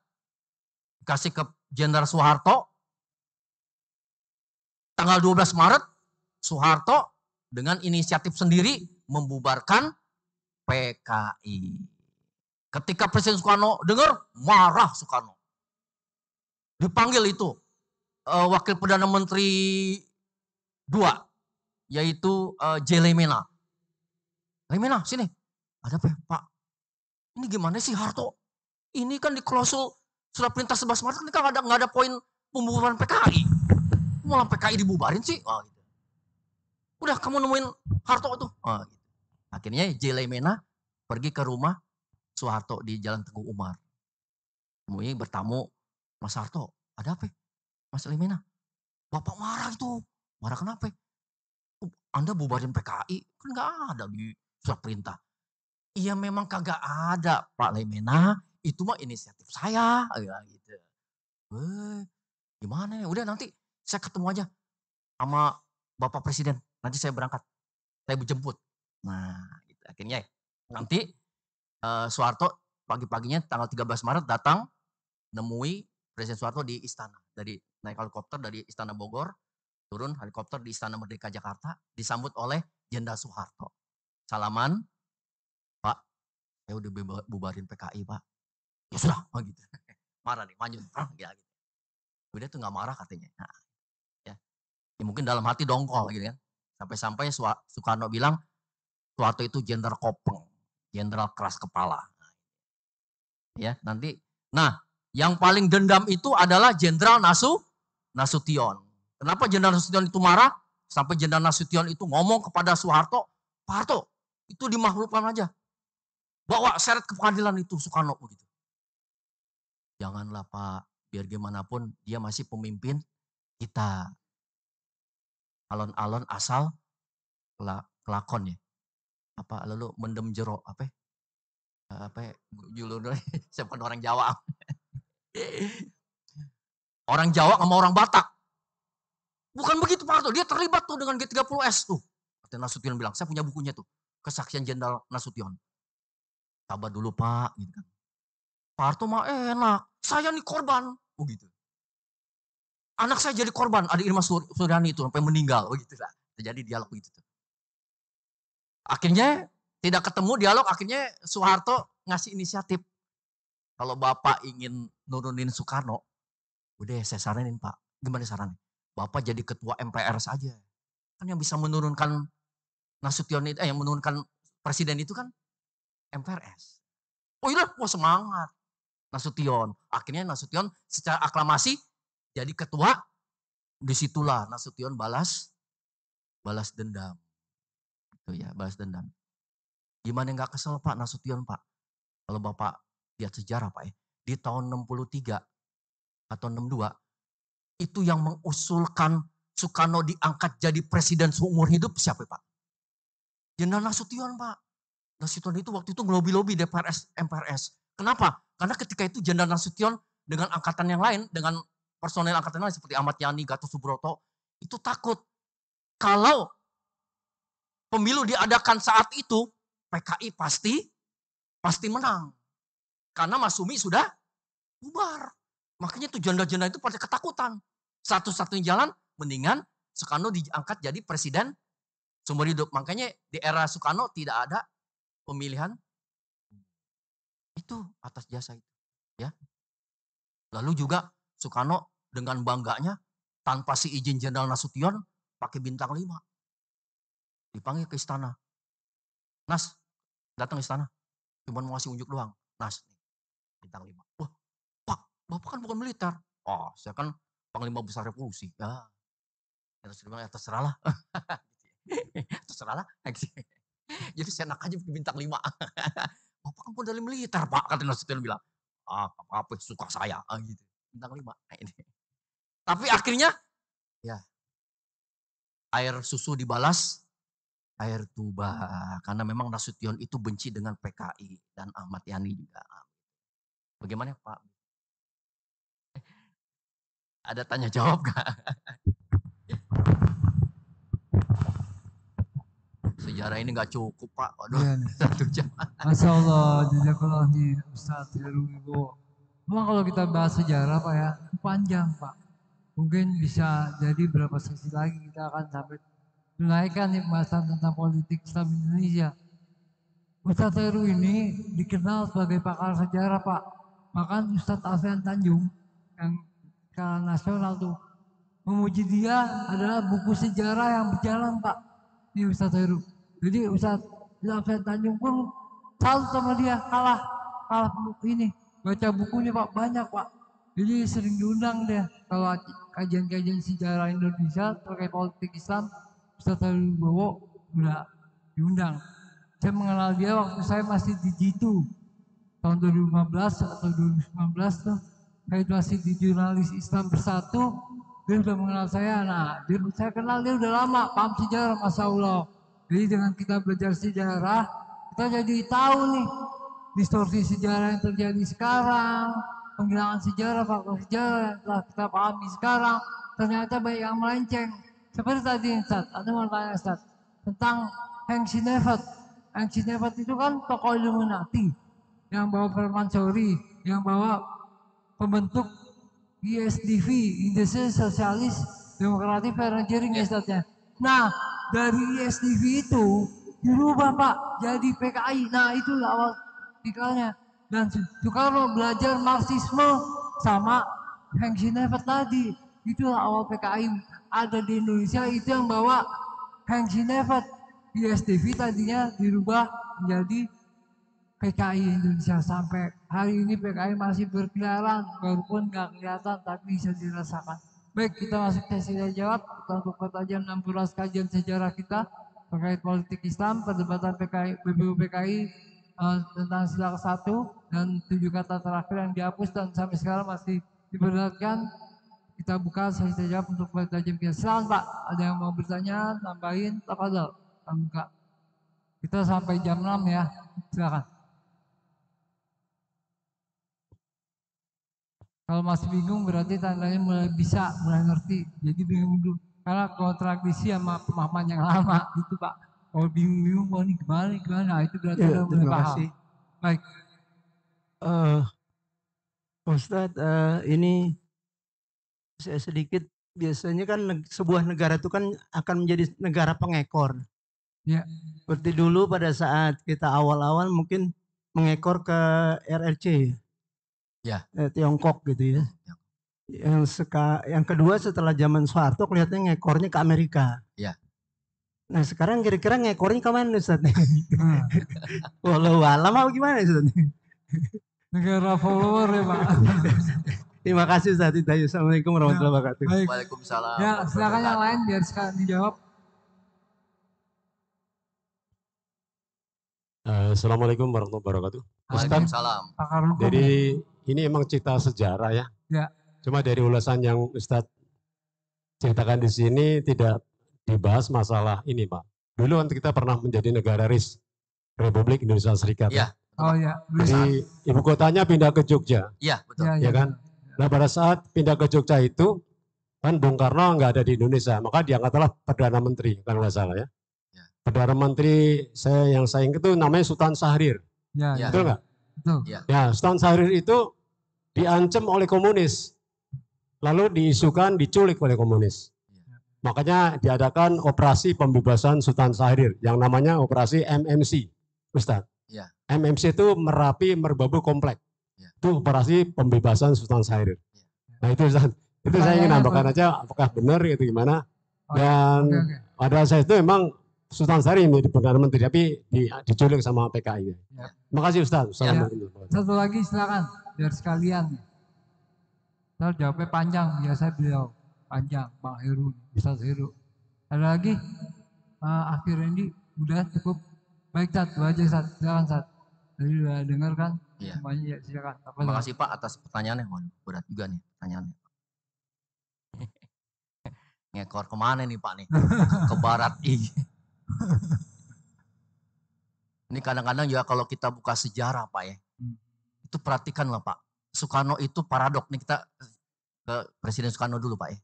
kasih ke Jenderal Soeharto tanggal 12 Maret Soeharto dengan inisiatif sendiri membubarkan PKI. Ketika Presiden Soekarno dengar, marah Soekarno. Dipanggil itu uh, Wakil Perdana Menteri dua, yaitu uh, eh, Jelemena. Lemena, sini. Ada apa ya, Pak? Ini gimana sih Harto? Ini kan di klausul surat perintah sebelas Maret ini kan nggak ada, nggak ada poin pembubaran PKI. Malah PKI dibubarin sih. Oh, gitu. Udah kamu nemuin Harto tuh. Oh, gitu. Akhirnya J. Jelemena pergi ke rumah Soeharto di Jalan Tengku Umar. Kemudian bertamu Mas Harto, ada apa? Ya? Mas Limena, Bapak marah itu. Marah kenapa? Ya? Oh, Anda bubarin PKI, kan gak ada di surat perintah. Iya memang kagak ada Pak Limena. itu mah inisiatif saya. Ya, gitu. Eh, gimana ya? Udah nanti saya ketemu aja sama Bapak Presiden. Nanti saya berangkat. Saya berjemput. Nah, gitu. akhirnya nanti uh, Soeharto pagi-paginya tanggal 13 Maret datang nemui Presiden Soeharto di istana. Dari naik helikopter dari Istana Bogor, turun helikopter di Istana Merdeka Jakarta, disambut oleh Jenderal Soeharto. Salaman, Pak, saya udah bubarin PKI, Pak. Ya sudah, oh gitu. Marah nih, maju. Ya, gitu. Udah tuh gak marah katanya. Nah, ya. ya. mungkin dalam hati dongkol gitu kan. Sampai-sampai Soekarno bilang, Soeharto itu jenderal kopeng Jenderal keras kepala. Ya, nanti. Nah, yang paling dendam itu adalah Jenderal Nasu Nasution. Kenapa Jenderal Nasution itu marah? Sampai Jenderal Nasution itu ngomong kepada Soeharto, Soeharto itu dimakhlukkan aja. Bawa seret ke pengadilan itu Soekarno begitu. Janganlah Pak, biar gimana pun dia masih pemimpin kita. Alon-alon asal kelakon ya apa lalu mendem jero apa ya? eh, apa ya? julur siapa orang Jawa orang Jawa sama orang Batak bukan begitu Pak Harto dia terlibat tuh dengan G30S tuh kata Nasution bilang saya punya bukunya tuh kesaksian Jenderal Nasution sabar dulu Pak gitu kan Pak Harto mah enak saya nih korban begitu oh, anak saya jadi korban ada Irma Suryani itu sampai meninggal begitu oh, lah terjadi dialog itu tuh Akhirnya tidak ketemu dialog, akhirnya Soeharto ngasih inisiatif. Kalau Bapak ingin nurunin Soekarno, udah ya saya saranin Pak. Gimana saran? Bapak jadi ketua MPR saja. Kan yang bisa menurunkan Nasution itu, eh, yang menurunkan presiden itu kan MPRS. Oh iya, wah semangat. Nasution. Akhirnya Nasution secara aklamasi jadi ketua. Disitulah Nasution balas balas dendam. Itu ya, balas dendam. Gimana nggak kesel Pak Nasution Pak? Kalau Bapak lihat sejarah Pak ya, di tahun 63 atau 62, itu yang mengusulkan Soekarno diangkat jadi presiden seumur hidup siapa Pak? Jenderal Nasution Pak. Nasution itu waktu itu ngelobi-lobi DPRS, MPRS. Kenapa? Karena ketika itu Jenderal Nasution dengan angkatan yang lain, dengan personel angkatan lain seperti Ahmad Yani, Gatot Subroto, itu takut kalau pemilu diadakan saat itu, PKI pasti pasti menang. Karena Mas Sumi sudah bubar. Makanya tuh janda-janda itu pada ketakutan. Satu-satunya jalan, mendingan Soekarno diangkat jadi presiden seumur hidup. Makanya di era Soekarno tidak ada pemilihan itu atas jasa itu. Ya. Lalu juga Soekarno dengan bangganya tanpa si izin Jenderal Nasution pakai bintang lima. Dipanggil ke istana. Nas, datang ke istana. Cuma mau ngasih unjuk doang. Nas, bintang lima. Wah, Pak, Bapak kan bukan militer. Oh, saya kan panglima besar revolusi. Ya. ya terus dia bilang, ya lah. Jadi saya nak aja bintang lima. Bapak kan pun dari militer, Pak. Kata itu bilang, ah, apa, apa suka saya. Ah, gitu. Bintang lima. Tapi akhirnya, ya, air susu dibalas air tuba. Karena memang Nasution itu benci dengan PKI dan Ahmad Yani juga. Bagaimana Pak? Ada tanya jawab gak? Sejarah ini nggak cukup Pak. Waduh, ya, satu jam. Masya Allah, jazakallah nih Ustaz Memang kalau kita bahas sejarah Pak ya, panjang Pak. Mungkin bisa jadi berapa sesi lagi kita akan sampai menaikkan pembahasan tentang politik Islam Indonesia. Ustadz Heru ini dikenal sebagai pakar sejarah Pak. Bahkan Ustadz Alfian Tanjung yang skala nasional tuh memuji dia adalah buku sejarah yang berjalan Pak di Ustadz Heru. Jadi Ustadz Alfian Tanjung pun selalu sama dia kalah kalah buku ini baca bukunya Pak banyak Pak. Jadi sering diundang deh kalau kajian-kajian sejarah Indonesia terkait politik Islam Ustadz Wibowo udah diundang. Saya mengenal dia waktu saya masih di Jitu tahun 2015 atau 2019 tuh saya masih di jurnalis Islam Bersatu dia sudah mengenal saya nah dia, saya kenal dia udah lama paham sejarah Masya Allah jadi dengan kita belajar sejarah kita jadi tahu nih distorsi sejarah yang terjadi sekarang penghilangan sejarah faktor sejarah yang telah kita pahami sekarang ternyata banyak yang melenceng seperti tadi Ustaz, ada mau tanya Ustaz, tentang Heng Sinefat. Heng Sinefat itu kan tokoh Illuminati yang bawa permansori, yang bawa pembentuk ISDV, e Indonesia Sosialis Demokratik Parentering ya Ustaz ya. Nah, dari ISDV e itu dirubah Pak jadi PKI. Nah, itu awal tikalnya. Dan kalau belajar Marxisme sama Heng Sinefat tadi. Itulah awal PKI ada di Indonesia itu yang bawa Henry Nevet BSDV tadinya dirubah menjadi PKI Indonesia sampai hari ini PKI masih berkeliaran walaupun nggak kelihatan tapi bisa dirasakan. Baik kita masuk ke sesi jawab kita untuk pertanyaan 16 kajian sejarah kita terkait politik Islam perdebatan PKI BBU PKI uh, eh, tentang sila ke-1 dan tujuh kata terakhir yang dihapus dan sampai sekarang masih diperlihatkan kita buka sesi jawab untuk bertajam jam Silahkan Pak, ada yang mau bertanya, tambahin, apa Kita buka. Kita sampai jam 6 ya. Silakan. Kalau masih bingung berarti tandanya mulai bisa, mulai ngerti. Jadi bingung dulu. Karena tradisi sama pemahaman yang lama itu Pak. Kalau bingung-bingung, mau nih gimana, gimana, nah, itu berarti ya, udah mulai paham. Kasih. Baik. Uh, Ustadz, uh, ini saya sedikit biasanya kan sebuah negara itu kan akan menjadi negara pengekor. Ya. Seperti dulu pada saat kita awal-awal mungkin mengekor ke RRC ya. Eh, Tiongkok gitu ya. ya. Yang seka, yang kedua setelah zaman Soeharto kelihatannya ngekornya ke Amerika. Ya. Nah sekarang kira-kira ngekornya ke mana Ustaz? Nah. Walau alam apa gimana Ustaz? Negara follower ya Pak. Terima kasih Ustaz Hidayu. Assalamualaikum warahmatullahi ya, wabarakatuh. Ya, Waalaikumsalam. Ya, silakan yang lain biar sekarang dijawab. Uh, Assalamualaikum warahmatullahi wabarakatuh. Waalaikumsalam. jadi ini emang cerita sejarah ya. Ya. Cuma dari ulasan yang Ustadz ceritakan di sini tidak dibahas masalah ini Pak. Dulu kan kita pernah menjadi negara RIS, Republik Indonesia Serikat. Ya. ya oh ya. Jadi ibu kotanya pindah ke Jogja. Iya, betul. Ya, ya, ya kan? Nah pada saat pindah ke Jogja itu, kan Bung Karno nggak ada di Indonesia, maka diangkatlah Perdana Menteri, kalau nggak salah ya. ya. Perdana Menteri saya yang saya ingat itu namanya Sultan Sahir, Ya, ya. Betul nggak? Ya. ya, Sultan Sahir itu diancam oleh komunis. Lalu diisukan diculik oleh komunis. Ya. Makanya diadakan operasi pembebasan Sultan Sahir yang namanya operasi MMC, Ustaz. Ya. MMC itu Merapi Merbabu Komplek itu operasi pembebasan Sultan Syahrir. Nah itu itu saya ingin nambahkan aja apakah benar itu gimana. Dan oh, okay, okay. pada saat itu memang Sultan Syahrir menjadi Perdana Menteri tapi di, diculik sama PKI. Ya. Terima kasih Ustaz. ya. Satu lagi silakan biar sekalian. Saya jawabnya panjang, ya saya beliau panjang, Pak Heru, Ustaz Heru. Ada lagi? Uh, akhir ini udah cukup. Baik, Sat. Dua aja, Sat. Silakan, Sat. Tadi iya, udah dengar kan? Iya. Semuanya ya silakan. Apa Terima kasih Pak atas pertanyaannya. Waduh, berat juga nih pertanyaannya. Ngekor kemana nih Pak nih? Ke barat i. Ini kadang-kadang juga ya kalau kita buka sejarah Pak ya. Hmm. Itu lah Pak. Soekarno itu paradok nih kita ke Presiden Soekarno dulu Pak ya.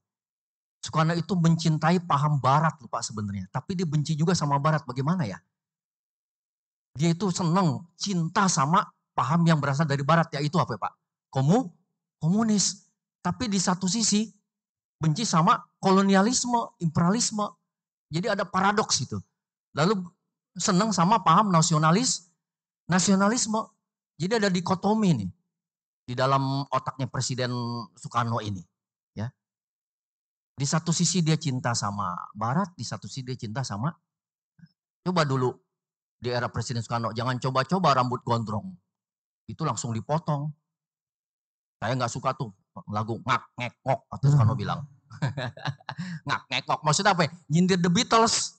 Soekarno itu mencintai paham barat loh Pak sebenarnya. Tapi dia benci juga sama barat. Bagaimana ya? dia itu senang cinta sama paham yang berasal dari barat yaitu apa ya Pak? Komu komunis. Tapi di satu sisi benci sama kolonialisme, imperialisme. Jadi ada paradoks itu. Lalu senang sama paham nasionalis, nasionalisme. Jadi ada dikotomi nih di dalam otaknya Presiden Soekarno ini. Ya. Di satu sisi dia cinta sama Barat, di satu sisi dia cinta sama. Coba dulu di era Presiden Soekarno, jangan coba-coba rambut gondrong. Itu langsung dipotong. Saya nggak suka tuh lagu ngak ngekok, atau Soekarno hmm. bilang. ngak ngekok, maksudnya apa ya? Nyindir The Beatles.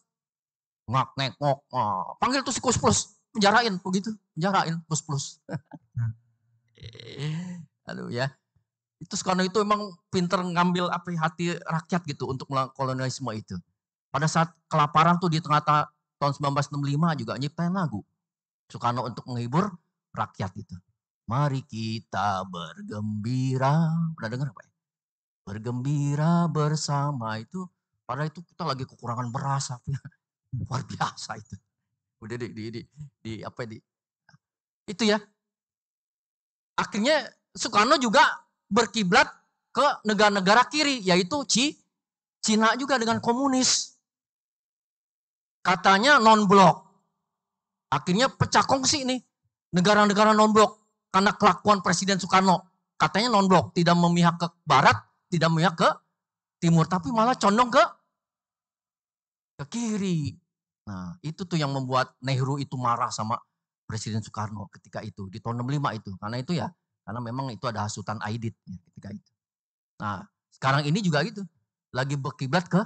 Ngak ngekok, oh. panggil tuh si Kus Plus, penjarain begitu, penjarain Kus Plus. Hmm. Aduh ya. Itu Soekarno itu emang pinter ngambil api ya, hati rakyat gitu untuk kolonialisme itu. Pada saat kelaparan tuh di tengah tahun 1965 juga nyiptain lagu. Soekarno untuk menghibur rakyat itu. Mari kita bergembira. Pernah dengar apa ya? Bergembira bersama itu. Padahal itu kita lagi kekurangan beras. Luar biasa itu. Udah di, di, di, di apa ya, di. Itu ya. Akhirnya Soekarno juga berkiblat ke negara-negara kiri. Yaitu Cina juga dengan komunis katanya non-blok. Akhirnya pecah kongsi nih negara-negara non-blok karena kelakuan Presiden Soekarno. Katanya non-blok, tidak memihak ke barat, tidak memihak ke timur, tapi malah condong ke ke kiri. Nah, itu tuh yang membuat Nehru itu marah sama Presiden Soekarno ketika itu di tahun 65 itu. Karena itu ya, karena memang itu ada hasutan Aidit ya, ketika itu. Nah, sekarang ini juga gitu. Lagi berkiblat ke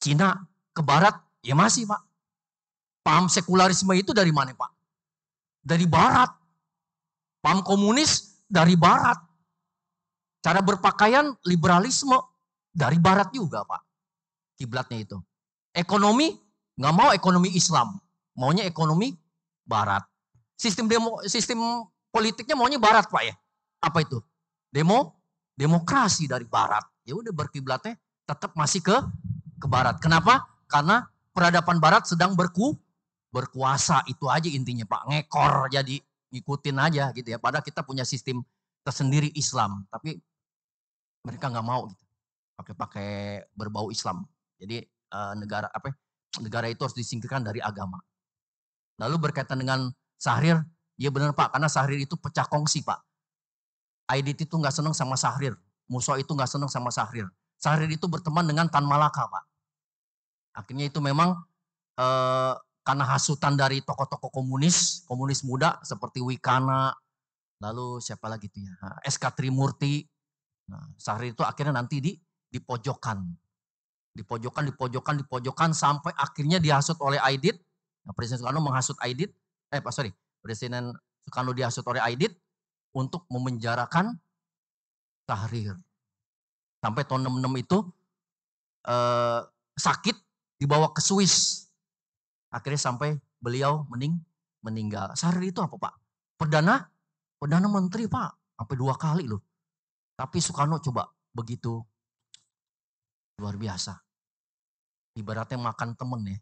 Cina, ke barat, Ya masih Pak. Paham sekularisme itu dari mana Pak? Dari Barat. Paham komunis dari Barat. Cara berpakaian liberalisme dari Barat juga Pak. Kiblatnya itu. Ekonomi, nggak mau ekonomi Islam. Maunya ekonomi Barat. Sistem demo, sistem politiknya maunya Barat Pak ya. Apa itu? Demo, demokrasi dari Barat. Ya udah berkiblatnya tetap masih ke ke Barat. Kenapa? Karena peradaban barat sedang berku berkuasa. Itu aja intinya Pak, ngekor jadi ngikutin aja gitu ya. Padahal kita punya sistem tersendiri Islam, tapi mereka nggak mau gitu. Pakai-pakai berbau Islam. Jadi eh, negara apa? Ya, negara itu harus disingkirkan dari agama. Lalu berkaitan dengan Sahrir, ya benar Pak, karena Sahrir itu pecah kongsi Pak. IDT itu nggak seneng sama Sahrir. Musa itu nggak seneng sama Sahrir. Sahrir itu berteman dengan Tan Malaka Pak. Akhirnya itu memang e, karena hasutan dari tokoh-tokoh komunis, komunis muda seperti Wikana, lalu siapa lagi itu ya, nah, SK Trimurti. Nah, Sahri itu akhirnya nanti di dipojokan, dipojokan, dipojokan, dipojokan sampai akhirnya dihasut oleh Aidit. Nah, Presiden Soekarno menghasut Aidit, eh pak sorry, Presiden Soekarno dihasut oleh Aidit untuk memenjarakan Tahrir. Sampai tahun 66 itu eh, sakit dibawa ke Swiss. Akhirnya sampai beliau mening meninggal. Sehari itu apa Pak? Perdana? Perdana Menteri Pak. Sampai dua kali loh. Tapi Soekarno coba begitu luar biasa. Ibaratnya makan temen ya.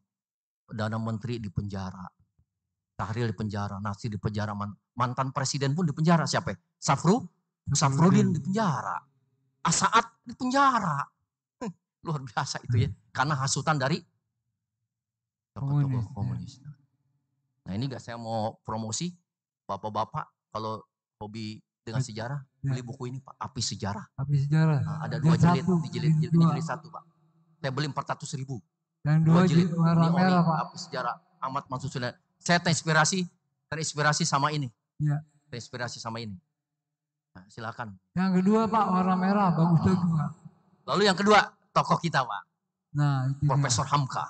Perdana Menteri di penjara. Tahril di penjara, Nasi di penjara, mantan presiden pun di penjara siapa ya? Safru? Safrudin di penjara. Asaat di penjara. Luar biasa itu ya karena hasutan dari tokoh-tokoh komunis. Ya. Nah ini gak saya mau promosi, bapak-bapak kalau hobi dengan nah, sejarah, ya. beli buku ini Pak, Api Sejarah. Api Sejarah. Nah, ada dua jilid, di jilid, jilid, jilid satu Pak. Saya beli 400 ribu. Dan dua, dua jilid, jilid warna merah Pak. Api Sejarah, amat Mansur sudah. Saya terinspirasi, terinspirasi sama ini. Ya. Terinspirasi sama ini. Nah, silakan. Yang kedua Pak, warna merah, bagus nah. juga. Lalu yang kedua, tokoh kita Pak. Nah, Profesor ya. Hamka.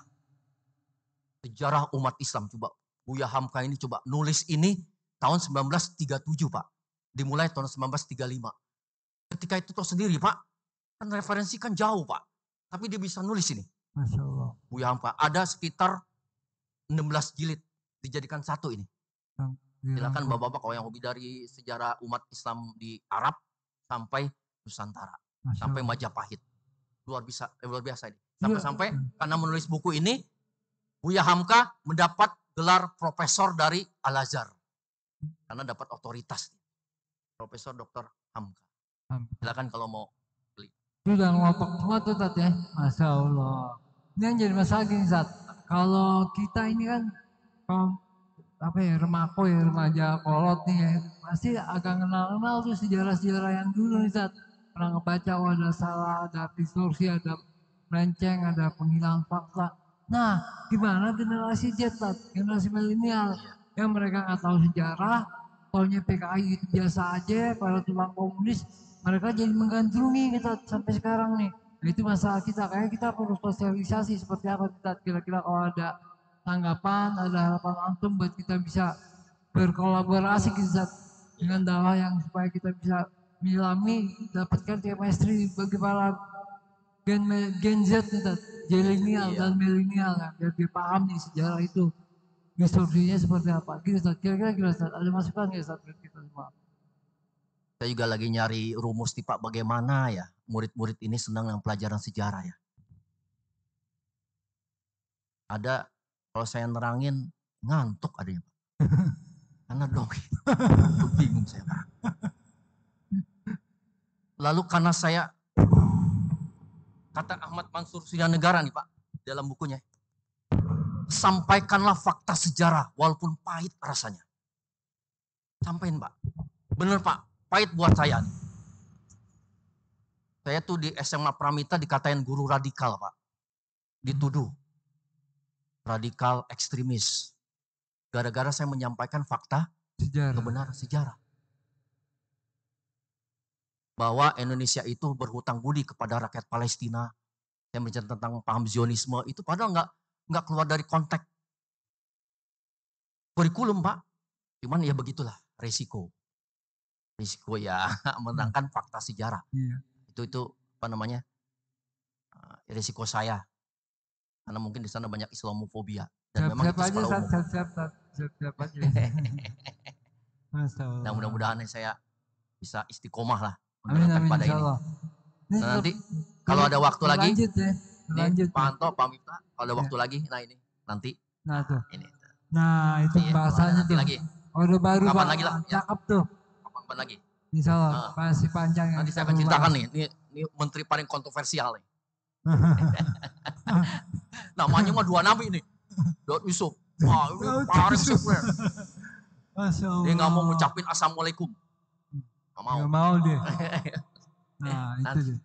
Sejarah umat Islam coba Buya Hamka ini coba nulis ini tahun 1937, Pak. Dimulai tahun 1935. Ketika itu tersendiri sendiri, Pak. Kan referensi kan jauh, Pak. Tapi dia bisa nulis ini. Masya Allah. Buya Hamka. Ada sekitar 16 jilid dijadikan satu ini. Silakan Bapak-bapak kalau yang hobi dari sejarah umat Islam di Arab sampai Nusantara, sampai Majapahit. Luar biasa, eh, luar biasa ini. Sampai-sampai iya. karena menulis buku ini, Buya Hamka mendapat gelar profesor dari Al-Azhar. Karena dapat otoritas. Profesor Dr. Hamka. Silakan kalau mau beli. Sudah ngopak semua tuh Tat ya. Masya Allah. Ini yang jadi masalah gini saat Kalau kita ini kan kaum apa ya remako ya remaja kolot nih ya pasti agak kenal-kenal tuh sejarah-sejarah yang dulu nih saat pernah ngebaca oh ada salah ada distorsi ada melenceng, ada penghilangan fakta. Nah, gimana generasi Z, generasi milenial yang mereka nggak tahu sejarah, taunya PKI itu biasa aja, para tulang komunis, mereka jadi menggandrungi kita sampai sekarang nih. Nah, itu masalah kita, Kayaknya kita perlu sosialisasi seperti apa kita kira-kira kalau ada tanggapan, ada harapan antum buat kita bisa berkolaborasi kita dengan dakwah yang supaya kita bisa milami dapatkan tiap bagi para gen, gen Z nih, milenial iya. dan milenial kan ya. biar dia paham nih sejarah itu. historinya seperti apa? Gitu, Ustaz. Kira-kira gimana, Ustaz? Ada masukan nggak, Ustaz, buat kita semua? Saya juga lagi nyari rumus tipe bagaimana ya murid-murid ini senang dengan pelajaran sejarah ya. Ada, kalau saya nerangin, ngantuk ada yang Karena dong, bingung saya, Lalu karena saya Kata Ahmad Mansur Negara nih Pak, dalam bukunya. Sampaikanlah fakta sejarah walaupun pahit rasanya. Sampaikan Pak. Bener Pak, pahit buat saya. Nih. Saya tuh di SMA Pramita dikatain guru radikal Pak. Dituduh. Radikal ekstremis. Gara-gara saya menyampaikan fakta sejarah. kebenaran sejarah bahwa Indonesia itu berhutang budi kepada rakyat Palestina. Saya bicara tentang paham Zionisme itu padahal nggak nggak keluar dari konteks kurikulum pak. Cuman ya begitulah resiko, risiko ya menangkan hmm. fakta sejarah. yeah. Itu itu apa namanya eh, risiko saya karena mungkin di sana banyak Islamofobia dan siap, memang siap itu aja, siap, siap, siap, siap, siap aja. Nah mudah-mudahan ya saya bisa istiqomah lah amin, amin, pada ini. Nah, ini nah, nanti kalau ada waktu lagi lanjut ya lanjut Panto Pak kalau ada ya. waktu ya. lagi nah ini nanti nah tuh ini nah itu iya, bahasanya tuh lagi orde baru kapan bang, lagi lah ya. cakep tuh kapan lagi Insya Allah, uh, nah. masih panjang. Nanti saya akan ceritakan nih, ini, ini menteri paling kontroversial nih. Namanya mah dua nabi nih. Daud Yusuf. Wah, ini paling sekuler. Dia nggak mau ngucapin assalamualaikum. Gak mau. Gak mau dia. nah itu dia.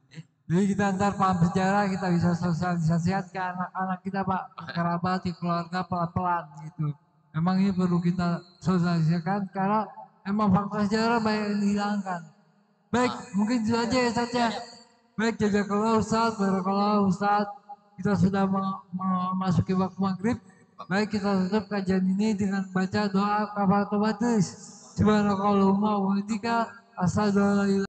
Jadi kita ntar paham sejarah kita bisa sosialisasikan ke anak-anak kita pak, kerabat, di keluarga pelan-pelan gitu. Emang ini perlu kita sosialisasikan karena emang fakta sejarah banyak yang dihilangkan. Baik, nah. mungkin itu aja ya saja. Ya. Baik, jaga kalau Ustaz, barakallah Ustaz. Kita sudah memasuki waktu maghrib. Baik, kita tutup kajian ini dengan baca doa kabar tobatis. Subhanakallahumma wa bihamdika असा जळाला